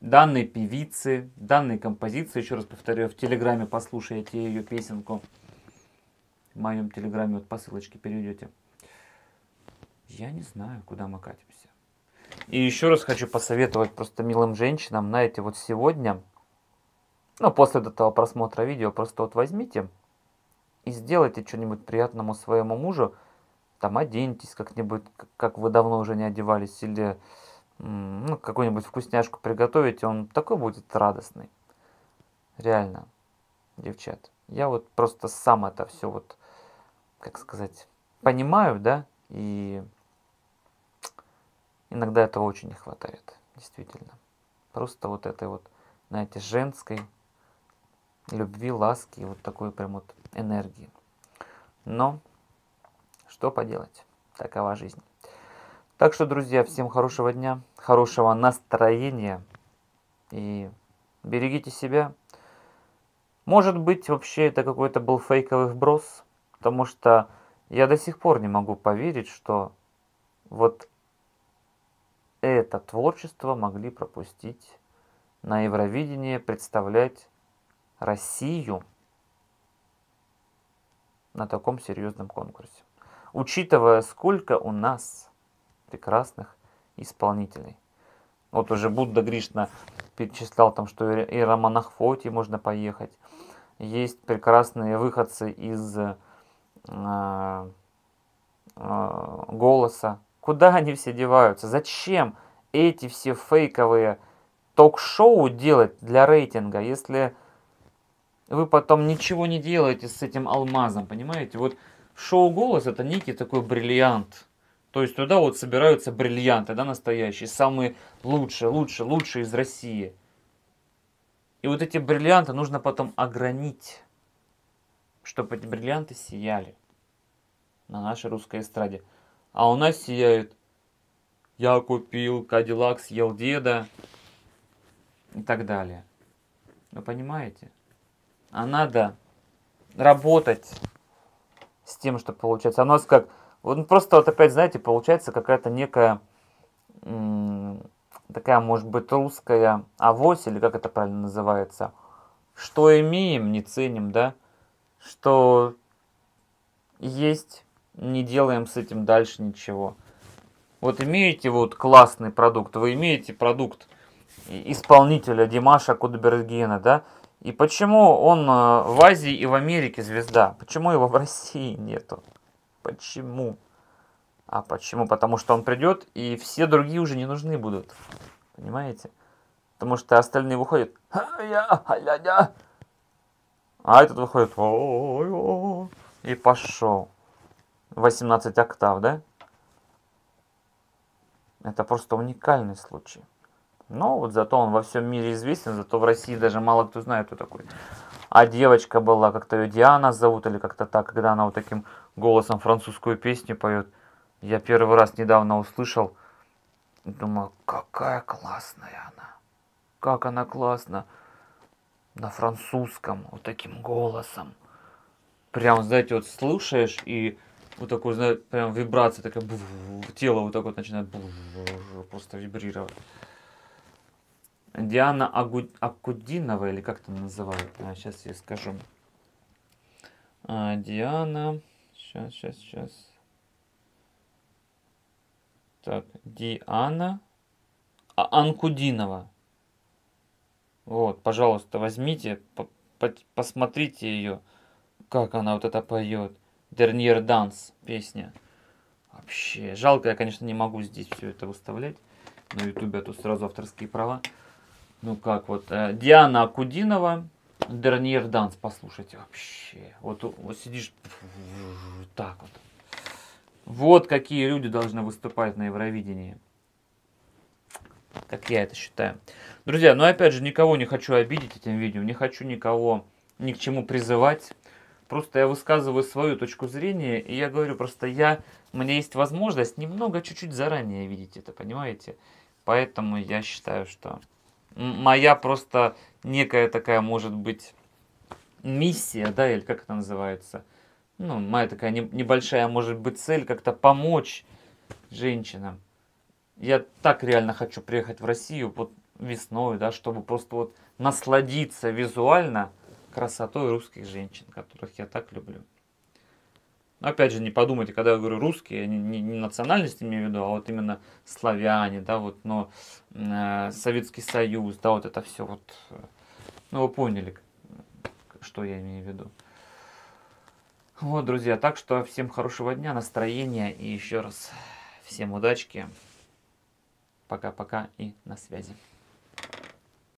данной певицы, данной композиции. Еще раз повторю, в Телеграме послушайте ее песенку. В моем Телеграме вот по ссылочке перейдете я не знаю, куда мы катимся. И еще раз хочу посоветовать просто милым женщинам, знаете, вот сегодня, ну, после этого просмотра видео, просто вот возьмите и сделайте что-нибудь приятному своему мужу, там оденьтесь как-нибудь, как вы давно уже не одевались, или ну, какую-нибудь вкусняшку приготовите, он такой будет радостный. Реально, девчат. Я вот просто сам это все вот, как сказать, понимаю, да, и Иногда этого очень не хватает, действительно. Просто вот этой вот, знаете, женской любви, ласки, вот такой прям вот энергии. Но что поделать, такова жизнь. Так что, друзья, всем хорошего дня, хорошего настроения и берегите себя. Может быть, вообще это какой-то был фейковый вброс, потому что я до сих пор не могу поверить, что вот это творчество могли пропустить на Евровидение, представлять Россию на таком серьезном конкурсе. Учитывая, сколько у нас прекрасных исполнителей. Вот уже Будда Гришна перечислял там, что и Романахфоти можно поехать. Есть прекрасные выходцы из э, э, голоса, Куда они все деваются? Зачем эти все фейковые ток-шоу делать для рейтинга, если вы потом ничего не делаете с этим алмазом, понимаете? Вот шоу «Голос» — это некий такой бриллиант. То есть туда вот собираются бриллианты, да, настоящие, самые лучшие, лучшие, лучшие из России. И вот эти бриллианты нужно потом огранить, чтобы эти бриллианты сияли на нашей русской эстраде. А у нас сияют «Я купил Кадиллак, съел деда» и так далее. Вы понимаете? А надо работать с тем, что получается. А у нас как... Вот просто вот опять, знаете, получается какая-то некая такая, может быть, русская авось, или как это правильно называется, что имеем, не ценим, да, что есть не делаем с этим дальше ничего. Вот имеете вот классный продукт, вы имеете продукт исполнителя Димаша Кудбергена, да? И почему он э, в Азии и в Америке звезда? Почему его в России нету? Почему? А почему? Потому что он придет, и все другие уже не нужны будут. Понимаете? Потому что остальные выходят. А этот выходит. И пошел. 18 октав, да? Это просто уникальный случай. Но вот зато он во всем мире известен, зато в России даже мало кто знает, кто такой. А девочка была, как-то ее Диана зовут, или как-то так, когда она вот таким голосом французскую песню поет. Я первый раз недавно услышал, думаю, какая классная она. Как она классно На французском, вот таким голосом. Прям, знаете, вот слушаешь и вот такой, знаете, прям вибрация, такая, буф, тело вот так вот начинает буф, просто вибрировать. Диана Агу... Акудинова, или как там называют, а, сейчас я скажу. А, Диана, сейчас, сейчас, сейчас. Так, Диана а, Анкудинова. Вот, пожалуйста, возьмите, по -по посмотрите ее, как она вот это поет. Dernier Dance песня. Вообще, жалко, я, конечно, не могу здесь все это выставлять. На ютубе, а тут сразу авторские права. Ну как вот, э, Диана Акудинова, Dernier Dance, послушайте, вообще. Вот, вот сидишь так вот. Вот какие люди должны выступать на Евровидении. Как я это считаю. Друзья, ну опять же, никого не хочу обидеть этим видео, не хочу никого ни к чему призывать. Просто я высказываю свою точку зрения, и я говорю, просто я, у меня есть возможность немного, чуть-чуть заранее видеть это, понимаете? Поэтому я считаю, что моя просто некая такая, может быть, миссия, да, или как это называется, ну, моя такая не, небольшая, может быть, цель как-то помочь женщинам. Я так реально хочу приехать в Россию вот весной, да, чтобы просто вот насладиться визуально – красотой русских женщин, которых я так люблю. Но опять же, не подумайте, когда я говорю русские, я не, не, не национальность имею в виду, а вот именно славяне, да, вот, но э, Советский Союз, да, вот это все вот. Э, ну, вы поняли, что я имею в виду. Вот, друзья, так что всем хорошего дня, настроения и еще раз всем удачки. Пока-пока и на связи.